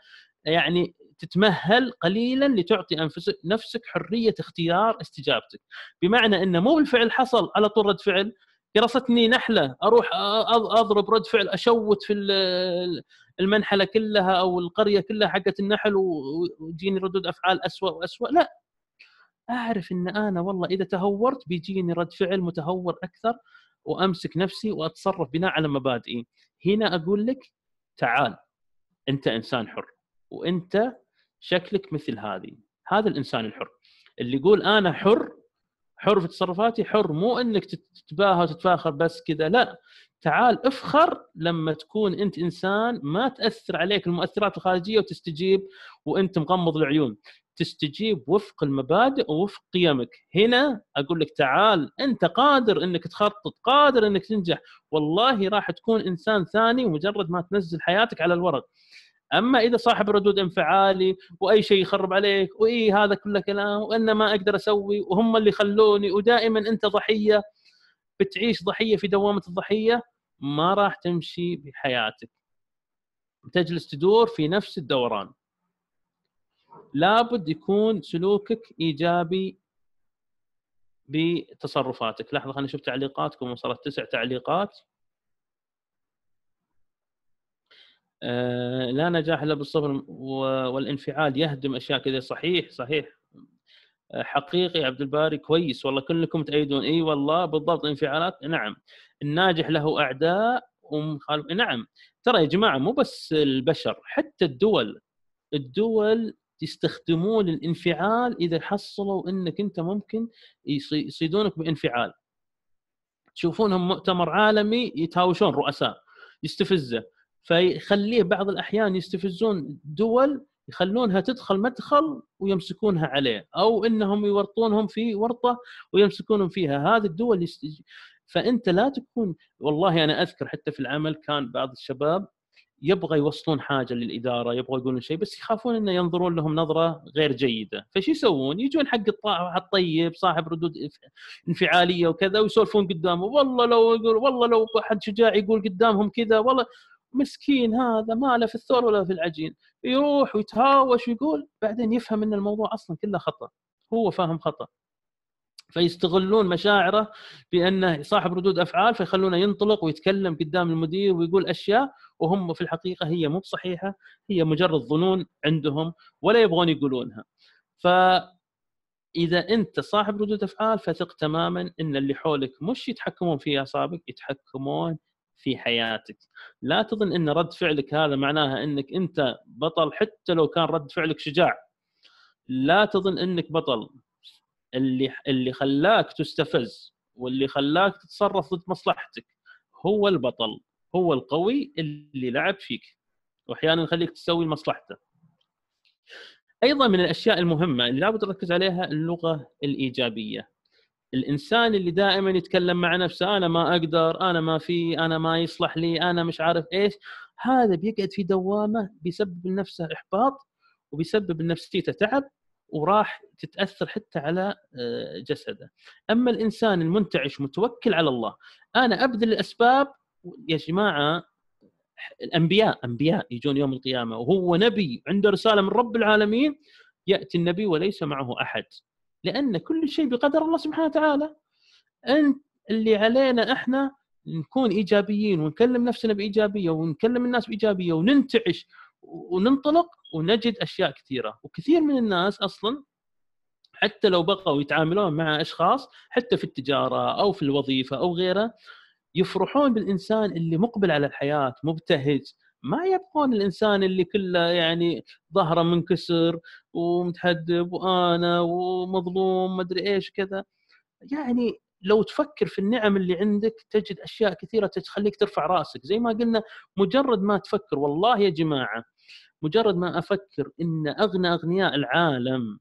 يعني تتمهل قليلا لتعطي انفسك نفسك حريه اختيار استجابتك، بمعنى انه مو بالفعل حصل على طول رد فعل، قرصتني نحله اروح اضرب رد فعل اشوت في المنحله كلها او القريه كلها حقت النحل وتجيني ردود افعال اسوء واسوء لا اعرف ان انا والله اذا تهورت بيجيني رد فعل متهور اكثر وامسك نفسي واتصرف بناء على مبادئي هنا اقول لك تعال انت انسان حر وانت شكلك مثل هذه هذا الانسان الحر اللي يقول انا حر حر في تصرفاتي حر مو انك تتباهى وتتفاخر بس كذا لا تعال افخر لما تكون انت انسان ما تاثر عليك المؤثرات الخارجيه وتستجيب وانت مغمض العيون تستجيب وفق المبادئ ووفق قيمك هنا اقول لك تعال انت قادر انك تخطط قادر انك تنجح والله راح تكون انسان ثاني مجرد ما تنزل حياتك على الورق اما اذا صاحب ردود انفعالي واي شيء يخرب عليك واي هذا كله كلام وانا ما اقدر اسوي وهم اللي خلوني ودائما انت ضحيه بتعيش ضحيه في دوامه الضحيه ما راح تمشي بحياتك تجلس تدور في نفس الدوران لابد يكون سلوكك ايجابي بتصرفاتك لحظه خلينا نشوف تعليقاتكم وصلت تسع تعليقات آه، لا نجاح الا بالصبر والانفعال يهدم اشياء كذا صحيح صحيح آه، حقيقي عبد الباري كويس والله كلكم تأيدون اي والله بالضبط انفعالات نعم الناجح له اعداء ومخالف نعم ترى يا جماعه مو بس البشر حتى الدول الدول يستخدمون الانفعال اذا حصلوا انك انت ممكن يصيدونك بانفعال تشوفونهم مؤتمر عالمي يتهاوشون رؤساء يستفزه فيخليه بعض الاحيان يستفزون دول يخلونها تدخل مدخل ويمسكونها عليه او انهم يورطونهم في ورطه ويمسكونهم فيها هذه الدول يستج... فانت لا تكون والله انا اذكر حتى في العمل كان بعض الشباب يبغى يوصلون حاجه للاداره يبغى يقولون شيء بس يخافون انه ينظرون لهم نظره غير جيده فشو يسوون يجون حق الطيب صاحب ردود انفعاليه وكذا ويسولفون قدامه والله لو يقول والله لو احد شجاع يقول قدامهم كذا والله مسكين هذا ما له في الثور ولا في العجين يروح ويتهاوش ويقول بعدين يفهم ان الموضوع اصلا كله خطا هو فاهم خطا فيستغلون مشاعره بانه صاحب ردود افعال فيخلونه ينطلق ويتكلم قدام المدير ويقول اشياء وهم في الحقيقه هي مو بصحيحه هي مجرد ظنون عندهم ولا يبغون يقولونها ف اذا انت صاحب ردود افعال فثق تماما ان اللي حولك مش يتحكمون في اعصابك يتحكمون في حياتك لا تظن ان رد فعلك هذا معناها انك انت بطل حتى لو كان رد فعلك شجاع لا تظن انك بطل اللي اللي خلاك تستفز واللي خلاك تتصرف ضد مصلحتك هو البطل هو القوي اللي لعب فيك واحيانا يخليك تسوي مصلحته ايضا من الاشياء المهمه اللي لابد تركز عليها اللغه الايجابيه الانسان اللي دائما يتكلم مع نفسه انا ما اقدر انا ما في انا ما يصلح لي انا مش عارف ايش هذا بيقعد في دوامه بيسبب لنفسه احباط وبيسبب لنفسيته تعب وراح تتاثر حتى على آه، جسده. اما الانسان المنتعش متوكل على الله، انا ابذل الاسباب يا جماعه الانبياء انبياء يجون يوم القيامه وهو نبي عنده رساله من رب العالمين ياتي النبي وليس معه احد لان كل شيء بقدر الله سبحانه وتعالى انت اللي علينا احنا نكون ايجابيين ونكلم نفسنا بايجابيه ونكلم الناس بايجابيه وننتعش وننطلق ونجد اشياء كثيره وكثير من الناس اصلا حتى لو بقوا يتعاملون مع اشخاص حتى في التجاره او في الوظيفه او غيره يفرحون بالانسان اللي مقبل على الحياه مبتهج ما يبغون الانسان اللي كله يعني ظهره منكسر ومتحدب وانا ومظلوم مدري ايش كذا يعني لو تفكر في النعم اللي عندك تجد اشياء كثيره تخليك ترفع راسك زي ما قلنا مجرد ما تفكر والله يا جماعه مجرد ما افكر ان اغنى اغنياء العالم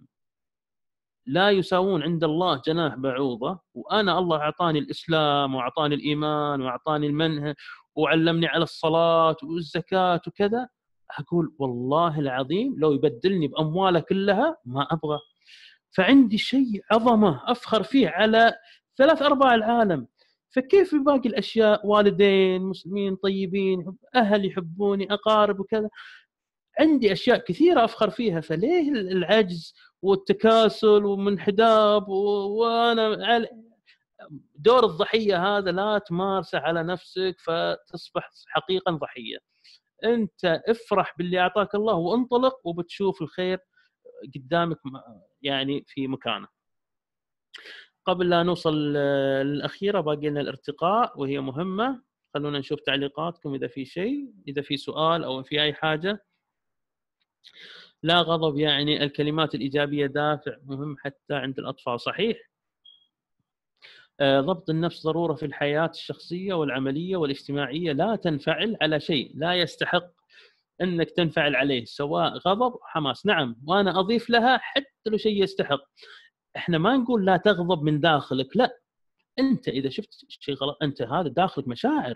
لا يساوون عند الله جناح بعوضه وانا الله اعطاني الاسلام واعطاني الايمان واعطاني المنهج وعلمني على الصلاه والزكاه وكذا اقول والله العظيم لو يبدلني بامواله كلها ما ابغى فعندي شيء عظمه افخر فيه على ثلاث ارباع العالم فكيف باقي الاشياء والدين مسلمين طيبين اهل يحبوني اقارب وكذا عندي اشياء كثيره افخر فيها فليه العجز والتكاسل ومنحداب وانا دور الضحيه هذا لا تمارسه على نفسك فتصبح حقيقه ضحيه انت افرح باللي اعطاك الله وانطلق وبتشوف الخير قدامك يعني في مكانه قبل لا نوصل للاخيره باقي لنا الارتقاء وهي مهمه خلونا نشوف تعليقاتكم اذا في شيء اذا في سؤال او في اي حاجه لا غضب يعني الكلمات الايجابيه دافع مهم حتى عند الاطفال صحيح آه، ضبط النفس ضروره في الحياه الشخصيه والعمليه والاجتماعيه لا تنفعل على شيء لا يستحق انك تنفعل عليه سواء غضب حماس نعم وانا اضيف لها حتى لو شيء يستحق احنا ما نقول لا تغضب من داخلك لا انت اذا شفت شيء غلط انت هذا داخلك مشاعر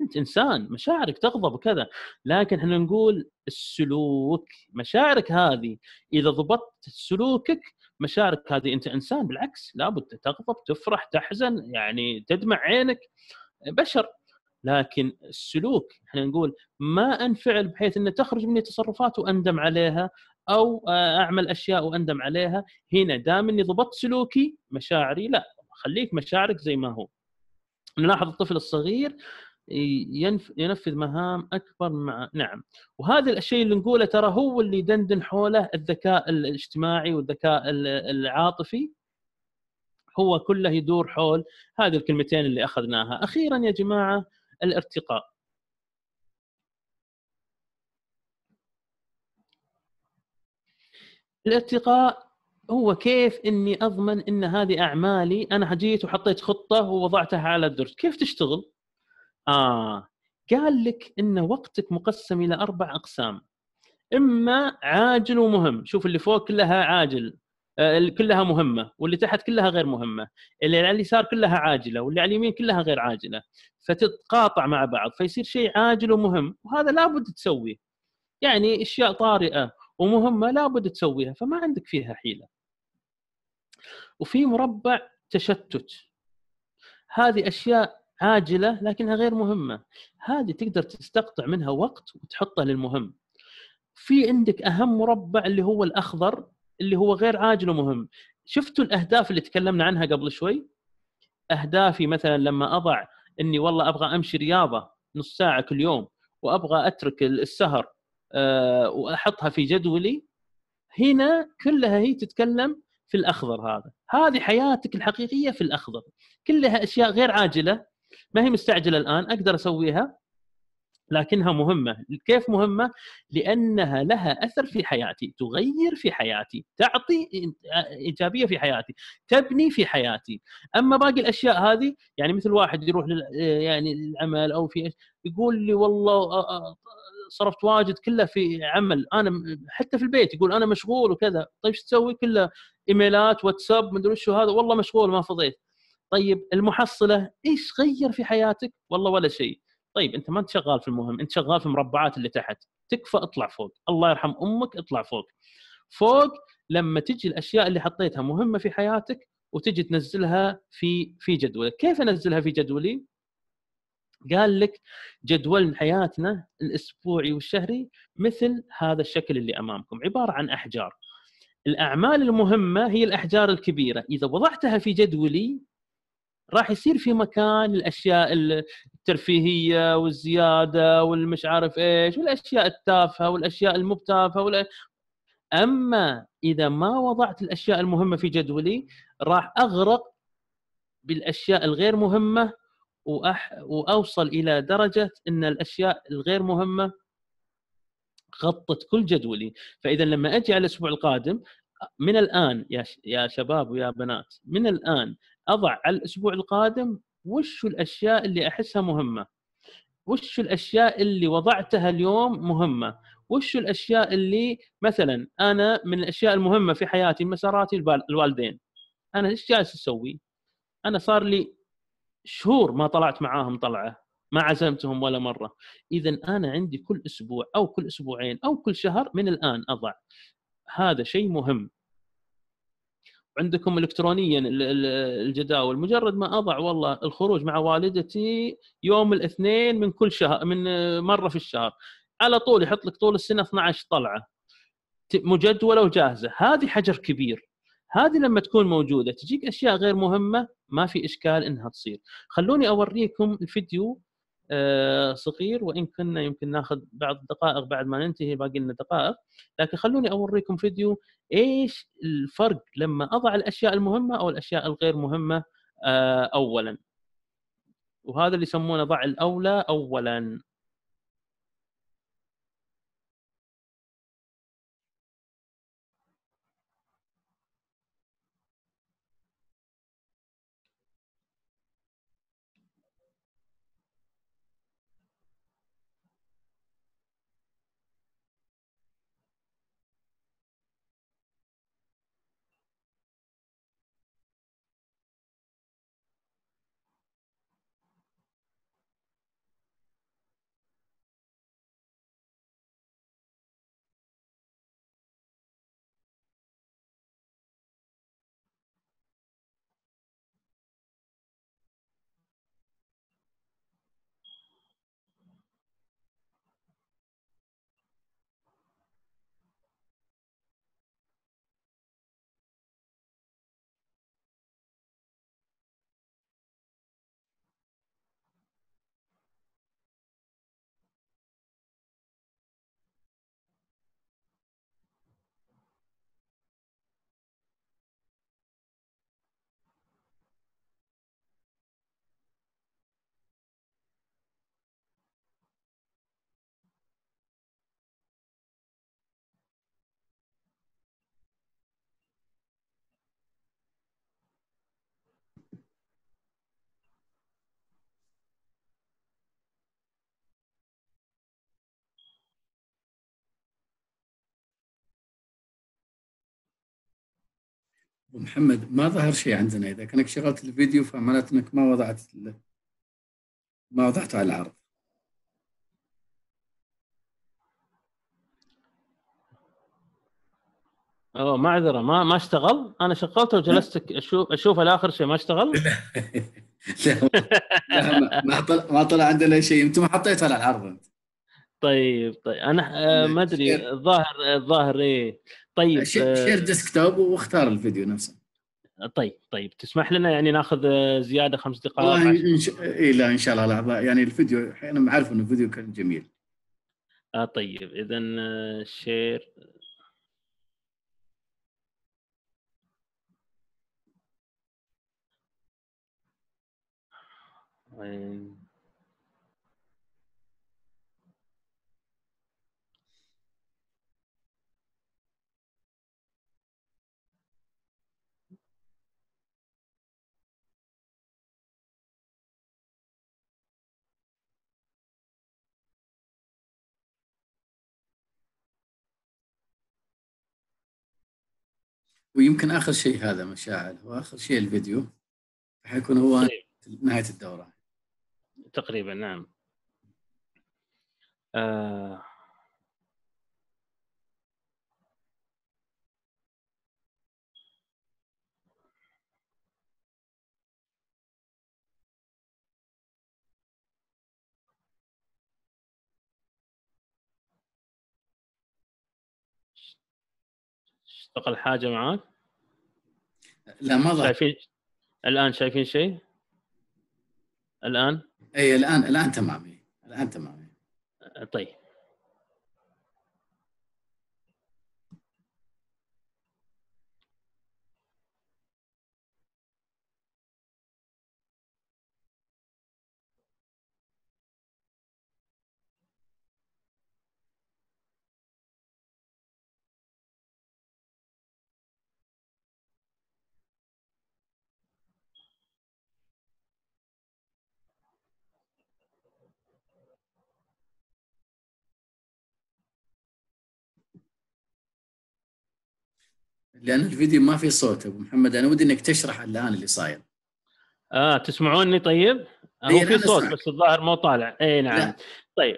انت انسان مشاعرك تغضب وكذا لكن احنا نقول السلوك مشاعرك هذه اذا ضبطت سلوكك مشاعرك هذه انت انسان بالعكس لابد تغضب تفرح تحزن يعني تدمع عينك بشر لكن السلوك احنا نقول ما انفعل بحيث انه تخرج مني تصرفات واندم عليها او آه، اعمل اشياء واندم عليها هنا دام اني ضبطت سلوكي مشاعري لا خليك مشاعرك زي ما هو نلاحظ الطفل الصغير ينفذ مهام اكبر مع نعم وهذا الشيء اللي نقوله ترى هو اللي يدندن حوله الذكاء الاجتماعي والذكاء العاطفي هو كله يدور حول هذه الكلمتين اللي اخذناها اخيرا يا جماعه الارتقاء الارتقاء هو كيف اني اضمن ان هذه اعمالي انا جيت وحطيت خطه ووضعتها على الدرج كيف تشتغل اه قال لك ان وقتك مقسم الى اربع اقسام اما عاجل ومهم شوف اللي فوق كلها عاجل آه، كلها مهمه واللي تحت كلها غير مهمه اللي على اليسار كلها عاجله واللي على اليمين كلها غير عاجله فتتقاطع مع بعض فيصير شيء عاجل ومهم وهذا لابد تسويه يعني اشياء طارئه ومهمه لابد تسويها فما عندك فيها حيله وفي مربع تشتت هذه اشياء عاجله لكنها غير مهمه هذه تقدر تستقطع منها وقت وتحطه للمهم في عندك اهم مربع اللي هو الاخضر اللي هو غير عاجل ومهم شفتوا الاهداف اللي تكلمنا عنها قبل شوي اهدافي مثلا لما اضع اني والله ابغى امشي رياضه نص ساعه كل يوم وابغى اترك السهر آه، واحطها في جدولي هنا كلها هي تتكلم في الاخضر هذا هذه حياتك الحقيقيه في الاخضر كلها اشياء غير عاجله ما هي مستعجله الان اقدر اسويها لكنها مهمه، كيف مهمه؟ لانها لها اثر في حياتي، تغير في حياتي، تعطي ايجابيه في حياتي، تبني في حياتي، اما باقي الاشياء هذه يعني مثل واحد يروح لل يعني للعمل او في يقول لي والله صرفت واجد كله في عمل انا حتى في البيت يقول انا مشغول وكذا طيب ايش تسوي كله ايميلات واتساب مدري شو هذا والله مشغول ما فضيت طيب المحصله ايش غير في حياتك؟ والله ولا شيء. طيب انت ما انت شغال في المهم، انت شغال في المربعات اللي تحت، تكفى اطلع فوق، الله يرحم امك اطلع فوق. فوق لما تجي الاشياء اللي حطيتها مهمه في حياتك وتجي تنزلها في في جدولك، كيف انزلها في جدولي؟ قال لك جدول حياتنا الاسبوعي والشهري مثل هذا الشكل اللي امامكم، عباره عن احجار. الاعمال المهمه هي الاحجار الكبيره، اذا وضعتها في جدولي راح يصير في مكان الاشياء الترفيهيه والزياده والمش عارف ايش والاشياء التافهه والاشياء المبتافهه والأ... اما اذا ما وضعت الاشياء المهمه في جدولي راح اغرق بالاشياء الغير مهمه وأح... واوصل الى درجه ان الاشياء الغير مهمه غطت كل جدولي فاذا لما اجي على الاسبوع القادم من الان يا ش... يا شباب ويا بنات من الان اضع على الاسبوع القادم وش الاشياء اللي احسها مهمه وش الاشياء اللي وضعتها اليوم مهمه وش الاشياء اللي مثلا انا من الاشياء المهمه في حياتي مساراتي الوالدين انا ايش جالس اسوي انا صار لي شهور ما طلعت معاهم طلعه ما عزمتهم ولا مره اذا انا عندي كل اسبوع او كل اسبوعين او كل شهر من الان اضع هذا شيء مهم عندكم الكترونيا الجداول مجرد ما اضع والله الخروج مع والدتي يوم الاثنين من كل شهر من مره في الشهر على طول يحط لك طول السنه 12 طلعه مجدوله وجاهزه هذه حجر كبير هذه لما تكون موجوده تجيك اشياء غير مهمه ما في اشكال انها تصير خلوني اوريكم الفيديو آه، صغير وان كنا يمكن ناخذ بعض الدقائق بعد ما ننتهي باقي لنا دقائق لكن خلوني اوريكم فيديو ايش الفرق لما اضع الاشياء المهمه او الاشياء الغير مهمه آه، اولا وهذا اللي يسمونه ضع الاولى اولا ابو محمد ما ظهر شيء عندنا اذا كانك شغلت الفيديو فمعناته انك ما وضعت ما وضعته على العرض اوه معذره ما ما اشتغل انا شغلته وجلست اشوف اشوفه لاخر شيء ما اشتغل لا, ما طلع ما طلع عندنا شيء انت ما حطيته على العرض انت طيب طيب انا آه، ما ادري إيه. الظاهر الظاهر ايه طيب آه، شير ديسكتوب واختار الفيديو نفسه طيب طيب تسمح لنا يعني ناخذ آه، زياده خمس دقائق والله إن ش... اي لا ان شاء الله لا يعني الفيديو انا عارف انه الفيديو كان جميل آه طيب اذا آه، شير وين ويمكن اخر شيء هذا مشاعل هو اخر شيء الفيديو حيكون هو طيب. نهايه الدوره تقريبا نعم آه اقل حاجه معاك؟ لا ما ظهر شايفين الان شايفين شيء؟ الان؟ اي الان الان تمام إيه، الان تمام إيه. طيب لان الفيديو ما في صوت ابو محمد انا ودي انك تشرح الان اللي صاير اه تسمعوني طيب؟ هو آه، في صوت بس الظاهر مو طالع اي نعم لا. طيب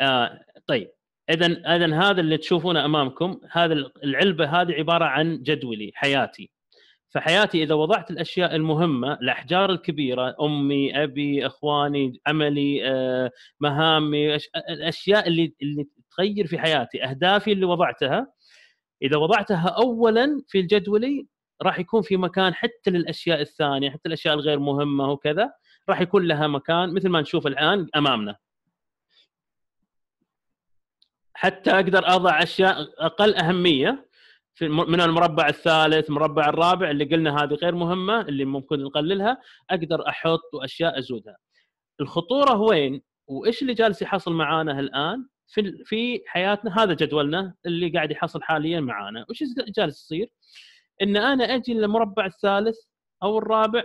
آه طيب اذا اذا هذا اللي تشوفونه امامكم هذا العلبه هذه عباره عن جدولي حياتي فحياتي اذا وضعت الاشياء المهمه الاحجار الكبيره امي ابي اخواني عملي آه، مهامي الاشياء اللي اللي تغير في حياتي اهدافي اللي وضعتها اذا وضعتها اولا في الجدولي راح يكون في مكان حتى للاشياء الثانيه حتى الاشياء الغير مهمه وكذا راح يكون لها مكان مثل ما نشوف الان امامنا حتى اقدر اضع اشياء اقل اهميه في من المربع الثالث المربع الرابع اللي قلنا هذه غير مهمه اللي ممكن نقللها اقدر احط واشياء ازودها الخطوره وين وايش اللي جالس يحصل معانا الان في في حياتنا هذا جدولنا اللي قاعد يحصل حاليا معانا وش جالس يصير ان انا اجي للمربع الثالث او الرابع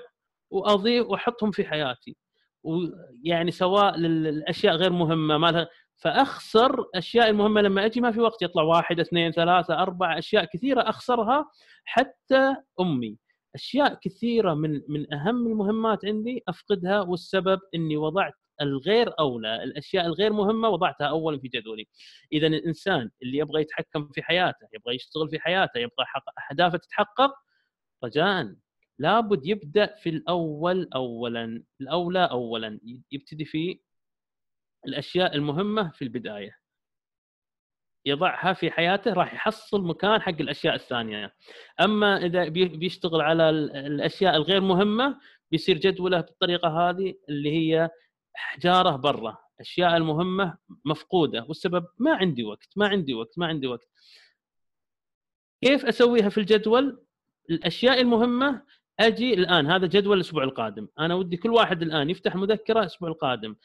واضيف واحطهم في حياتي ويعني سواء للاشياء غير مهمه ما لها فاخسر اشياء المهمه لما اجي ما في وقت يطلع واحد اثنين ثلاثه اربعه اشياء كثيره اخسرها حتى امي اشياء كثيره من من اهم المهمات عندي افقدها والسبب اني وضعت الغير اولى، الاشياء الغير مهمه وضعتها اولا في جدولي. اذا الانسان اللي يبغى يتحكم في حياته، يبغى يشتغل في حياته، يبغى اهدافه تتحقق رجاء لابد يبدا في الاول اولا، الاولى اولا، يبتدي في الاشياء المهمه في البدايه. يضعها في حياته راح يحصل مكان حق الاشياء الثانيه اما اذا بيشتغل على الاشياء الغير مهمه بيصير جدوله بالطريقه هذه اللي هي حجاره برا الاشياء المهمه مفقوده والسبب ما عندي وقت ما عندي وقت ما عندي وقت كيف اسويها في الجدول الاشياء المهمه اجي الان هذا جدول الاسبوع القادم انا ودي كل واحد الان يفتح مذكره الاسبوع القادم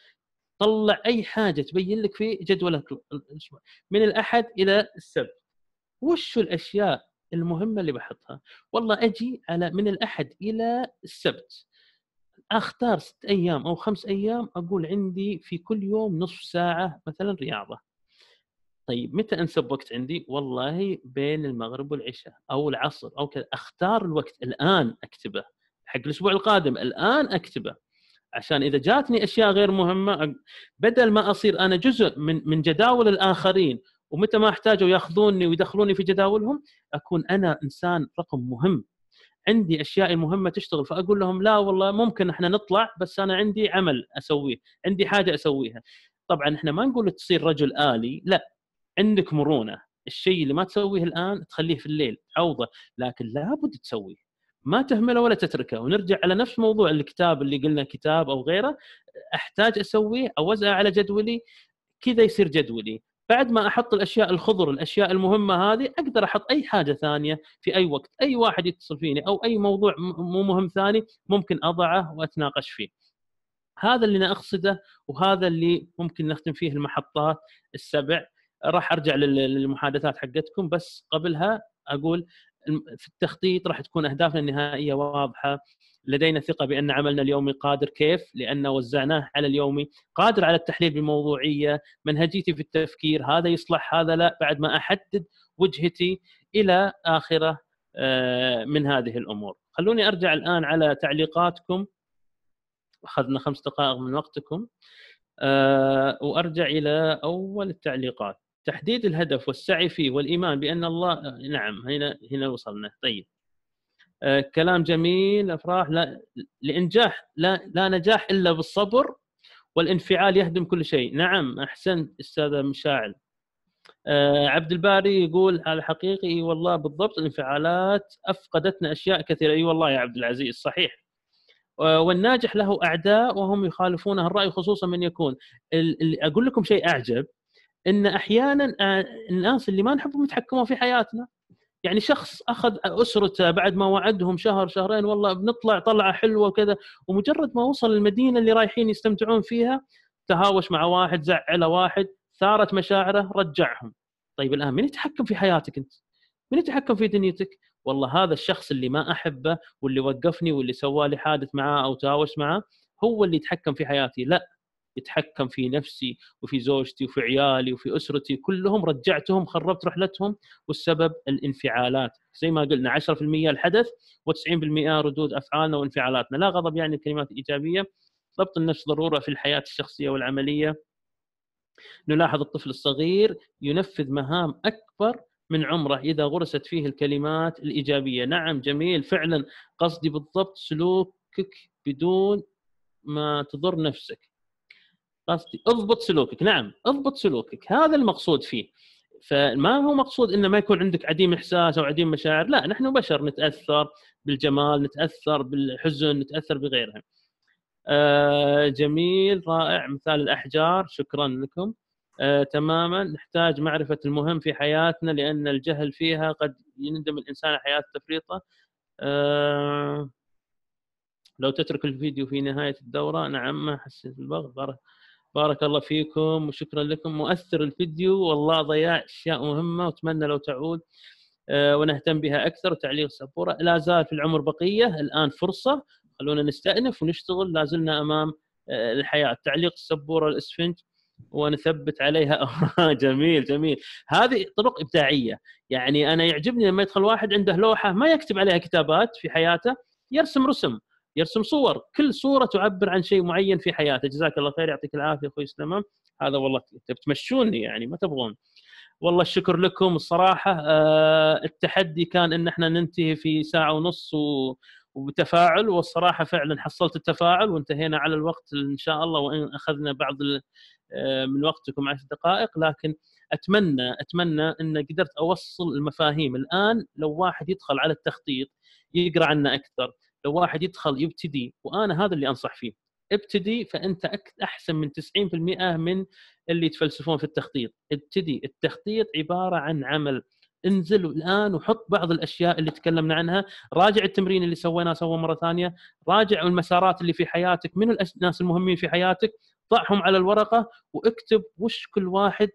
طلع اي حاجه تبين لك في جدولك الاسبوع من الاحد الى السبت وش الاشياء المهمه اللي بحطها والله اجي على من الاحد الى السبت اختار ست ايام او خمس ايام اقول عندي في كل يوم نصف ساعه مثلا رياضه طيب متى انسب وقت عندي؟ والله بين المغرب والعشاء او العصر او كذا اختار الوقت الان اكتبه حق الاسبوع القادم الان اكتبه عشان اذا جاتني اشياء غير مهمه بدل ما اصير انا جزء من من جداول الاخرين ومتى ما احتاجوا ياخذوني ويدخلوني في جداولهم اكون انا انسان رقم مهم عندي اشياء مهمه تشتغل فاقول لهم لا والله ممكن احنا نطلع بس انا عندي عمل اسويه عندي حاجه اسويها طبعا احنا ما نقول تصير رجل الي لا عندك مرونه الشيء اللي ما تسويه الان تخليه في الليل عوضه لكن لابد تسويه ما تهمله ولا تتركه ونرجع على نفس موضوع الكتاب اللي قلنا كتاب او غيره احتاج اسويه اوزعه على جدولي كذا يصير جدولي بعد ما احط الاشياء الخضر الاشياء المهمه هذه اقدر احط اي حاجه ثانيه في اي وقت اي واحد يتصل فيني او اي موضوع مو مهم ثاني ممكن اضعه واتناقش فيه هذا اللي انا اقصده وهذا اللي ممكن نختم فيه المحطات السبع راح ارجع للمحادثات حقتكم بس قبلها اقول في التخطيط راح تكون اهدافنا النهائيه واضحه لدينا ثقه بان عملنا اليومي قادر كيف لان وزعناه على اليومي قادر على التحليل بموضوعيه منهجيتي في التفكير هذا يصلح هذا لا بعد ما احدد وجهتي الى اخره آه، من هذه الامور خلوني ارجع الان على تعليقاتكم اخذنا خمس دقائق من وقتكم آه، وارجع الى اول التعليقات تحديد الهدف والسعي فيه والايمان بان الله نعم هنا هنا وصلنا طيب آه كلام جميل افراح لا لانجاح لا لا نجاح الا بالصبر والانفعال يهدم كل شيء نعم احسنت استاذ مشاعل آه عبد الباري يقول على حقيقي اي والله بالضبط الانفعالات افقدتنا اشياء كثيره اي والله يا عبد العزيز صحيح والناجح له اعداء وهم يخالفونه الراي خصوصا من يكون اقول لكم شيء اعجب ان احيانا آه، الناس اللي ما نحبهم يتحكمون في حياتنا يعني شخص اخذ اسرته بعد ما وعدهم شهر شهرين والله بنطلع طلعه حلوه وكذا ومجرد ما وصل المدينه اللي رايحين يستمتعون فيها تهاوش مع واحد زعله واحد ثارت مشاعره رجعهم طيب الان من يتحكم في حياتك انت من يتحكم في دنيتك والله هذا الشخص اللي ما احبه واللي وقفني واللي سوى لي حادث معاه او تهاوش معاه هو اللي يتحكم في حياتي لا يتحكم في نفسي وفي زوجتي وفي عيالي وفي اسرتي كلهم رجعتهم خربت رحلتهم والسبب الانفعالات زي ما قلنا 10% الحدث و90% ردود افعالنا وانفعالاتنا لا غضب يعني الكلمات الايجابيه ضبط النفس ضروره في الحياه الشخصيه والعمليه نلاحظ الطفل الصغير ينفذ مهام اكبر من عمره اذا غرست فيه الكلمات الايجابيه نعم جميل فعلا قصدي بالضبط سلوكك بدون ما تضر نفسك قصدي اضبط سلوكك نعم اضبط سلوكك هذا المقصود فيه فما هو مقصود انه ما يكون عندك عديم احساس او عديم مشاعر لا نحن بشر نتاثر بالجمال نتاثر بالحزن نتاثر بغيرها آه جميل رائع مثال الاحجار شكرا لكم آه تماما نحتاج معرفه المهم في حياتنا لان الجهل فيها قد يندم الانسان على حياه تفريطه آه لو تترك الفيديو في نهايه الدوره نعم ما حسيت بالبغض بارك الله فيكم وشكرا لكم مؤثر الفيديو والله ضياع اشياء مهمه واتمنى لو تعود آه، ونهتم بها اكثر وتعليق سبوره لا زال في العمر بقيه الان فرصه خلونا نستانف ونشتغل لا زلنا امام آه، الحياه تعليق السبوره الاسفنج ونثبت عليها آه، جميل جميل هذه طرق ابداعيه يعني انا يعجبني لما يدخل واحد عنده لوحه ما يكتب عليها كتابات في حياته يرسم رسم يرسم صور كل صوره تعبر عن شيء معين في حياته جزاك الله خير يعطيك العافيه اخوي سليمان هذا والله تمشوني يعني ما تبغون والله الشكر لكم الصراحه آه، التحدي كان ان احنا ننتهي في ساعه ونص و وبتفاعل والصراحة فعلا حصلت التفاعل وانتهينا على الوقت إن شاء الله وإن أخذنا بعض آه، من وقتكم عشر دقائق لكن أتمنى أتمنى أن قدرت أوصل المفاهيم الآن لو واحد يدخل على التخطيط يقرأ عنا أكثر لو واحد يدخل يبتدي وانا هذا اللي انصح فيه ابتدي فانت احسن من 90% من اللي يتفلسفون في التخطيط ابتدي التخطيط عباره عن عمل انزل الان وحط بعض الاشياء اللي تكلمنا عنها راجع التمرين اللي سويناه سوى مره ثانيه راجع المسارات اللي في حياتك من الناس المهمين في حياتك ضعهم على الورقه واكتب وش كل واحد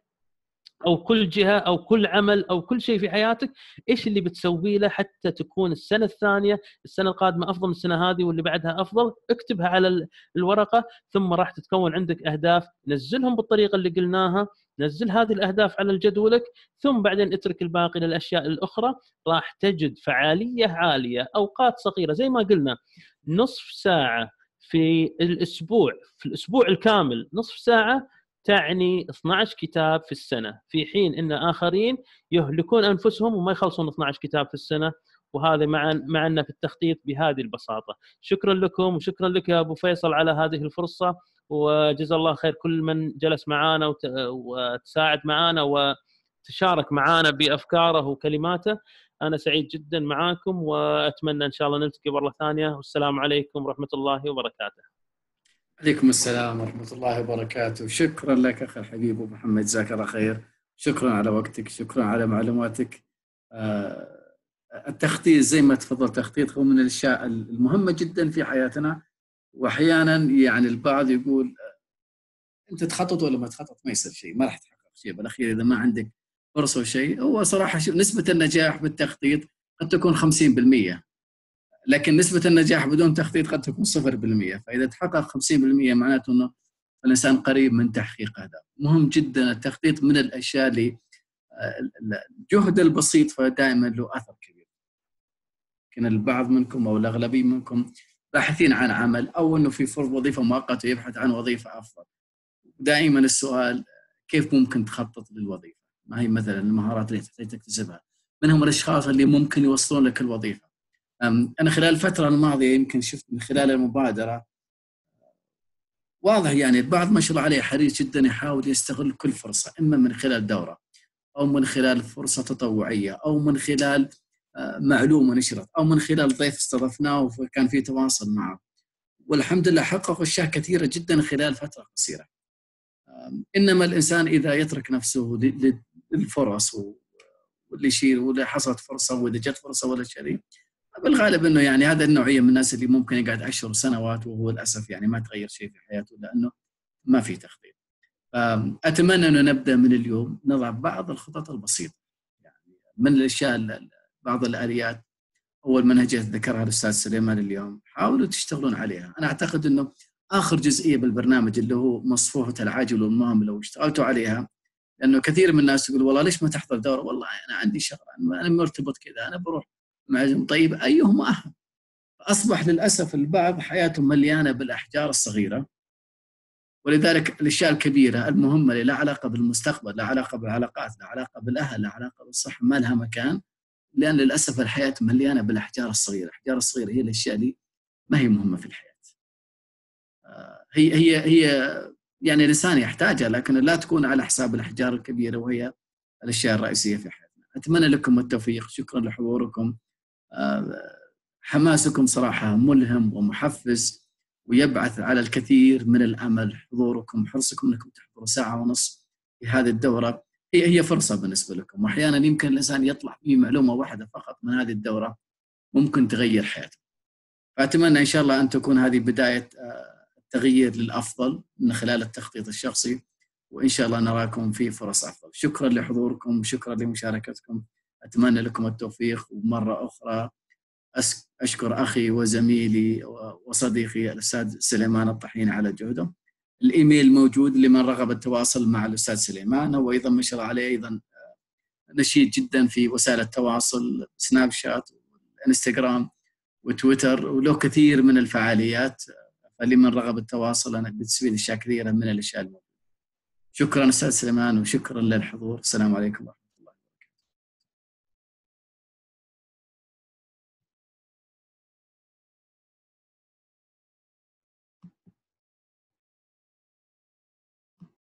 او كل جهه او كل عمل او كل شيء في حياتك ايش اللي بتسوي له حتى تكون السنه الثانيه السنه القادمه افضل من السنه هذه واللي بعدها افضل اكتبها على الورقه ثم راح تتكون عندك اهداف نزلهم بالطريقه اللي قلناها نزل هذه الاهداف على جدولك ثم بعدين اترك الباقي للاشياء الاخرى راح تجد فعاليه عاليه اوقات صغيره زي ما قلنا نصف ساعه في الاسبوع في الاسبوع الكامل نصف ساعه تعني 12 كتاب في السنه في حين ان اخرين يهلكون انفسهم وما يخلصون 12 كتاب في السنه وهذا مع معنا في التخطيط بهذه البساطه شكرا لكم وشكرا لك يا ابو فيصل على هذه الفرصه وجزا الله خير كل من جلس معنا وتساعد معنا وتشارك معنا بافكاره وكلماته انا سعيد جدا معاكم واتمنى ان شاء الله نلتقي مره ثانيه والسلام عليكم ورحمه الله وبركاته عليكم السلام ورحمة الله وبركاته شكرا لك أخي الحبيب أبو محمد جزاك الله خير شكرا على وقتك شكرا على معلوماتك آه، التخطيط زي ما تفضل تخطيط هو من الأشياء المهمة جدا في حياتنا وأحيانا يعني البعض يقول آه، أنت تخطط ولا ما تخطط ما يصير شيء ما راح تحقق شيء بالأخير إذا ما عندك فرصة وشيء هو صراحة نسبة النجاح بالتخطيط قد تكون 50% لكن نسبه النجاح بدون تخطيط قد تكون 0% فاذا تحقق 50% معناته انه الانسان قريب من تحقيق هذا مهم جدا التخطيط من الاشياء اللي آه، الجهد البسيط فدائما له اثر كبير يمكن البعض منكم او الاغلبيه منكم باحثين عن عمل او انه في فرض وظيفه مؤقته يبحث عن وظيفه افضل دائما السؤال كيف ممكن تخطط للوظيفه؟ ما هي مثلا المهارات اللي تحتاج تكتسبها؟ من هم الاشخاص اللي ممكن يوصلون لك الوظيفه؟ انا خلال الفتره الماضيه يمكن شفت من خلال المبادره واضح يعني البعض ما شاء الله عليه حريص جدا يحاول يستغل كل فرصه اما من خلال دوره او من خلال فرصه تطوعيه او من خلال آه، معلومه نشرت او من خلال ضيف استضفناه وكان في تواصل معه والحمد لله حققوا اشياء كثيره جدا خلال فتره قصيره انما الانسان اذا يترك نفسه للفرص واللي يشيل واذا حصلت فرصه واذا جت فرصه ولا شيء بالغالب انه يعني هذا النوعيه من الناس اللي ممكن يقعد اشهر سنوات وهو للاسف يعني ما تغير شيء في حياته لانه ما في تخطيط. اتمنى انه نبدا من اليوم نضع بعض الخطط البسيطه يعني من الاشياء بعض الاليات اول منهجيه ذكرها الاستاذ سليمان اليوم حاولوا تشتغلون عليها، انا اعتقد انه اخر جزئيه بالبرنامج اللي هو مصفوفه العاجل والمهم لو اشتغلتوا عليها لانه كثير من الناس يقول والله ليش ما تحضر دوره؟ والله انا عندي شغله انا مرتبط كذا انا بروح معزم طيب أيهما أهم أصبح للأسف البعض حياته مليانة بالأحجار الصغيرة ولذلك الأشياء الكبيرة المهمة اللي لا علاقة بالمستقبل لا علاقة بالعلاقات لا علاقة بالأهل لا علاقة بالصحة ما لها مكان لأن للأسف الحياة مليانة بالأحجار الصغيرة الأحجار الصغيرة هي الأشياء اللي ما هي مهمة في الحياة آه، هي هي هي يعني لساني يحتاجها لكن لا تكون على حساب الأحجار الكبيرة وهي الأشياء الرئيسية في حياتنا أتمنى لكم التوفيق شكرا لحضوركم آه، حماسكم صراحة ملهم ومحفز ويبعث على الكثير من الأمل حضوركم حرصكم أنكم تحضروا ساعة ونصف في هذه الدورة هي هي فرصة بالنسبة لكم وأحيانا يمكن الإنسان يطلع في معلومة واحدة فقط من هذه الدورة ممكن تغير حياته فأتمنى إن شاء الله أن تكون هذه بداية آه، التغيير للأفضل من خلال التخطيط الشخصي وإن شاء الله نراكم في فرص أفضل شكرا لحضوركم شكرا لمشاركتكم اتمنى لكم التوفيق ومره اخرى اشكر اخي وزميلي وصديقي الاستاذ سليمان الطحين على جهده. الايميل موجود لمن رغب التواصل مع الاستاذ سليمان هو ايضا الله عليه ايضا نشيد جدا في وسائل التواصل سناب شات وانستغرام وتويتر وله كثير من الفعاليات فلمن رغب التواصل انا بتسوي اشياء كثيره من الاشياء الموجوده. شكرا استاذ سليمان وشكرا للحضور السلام عليكم ورحمه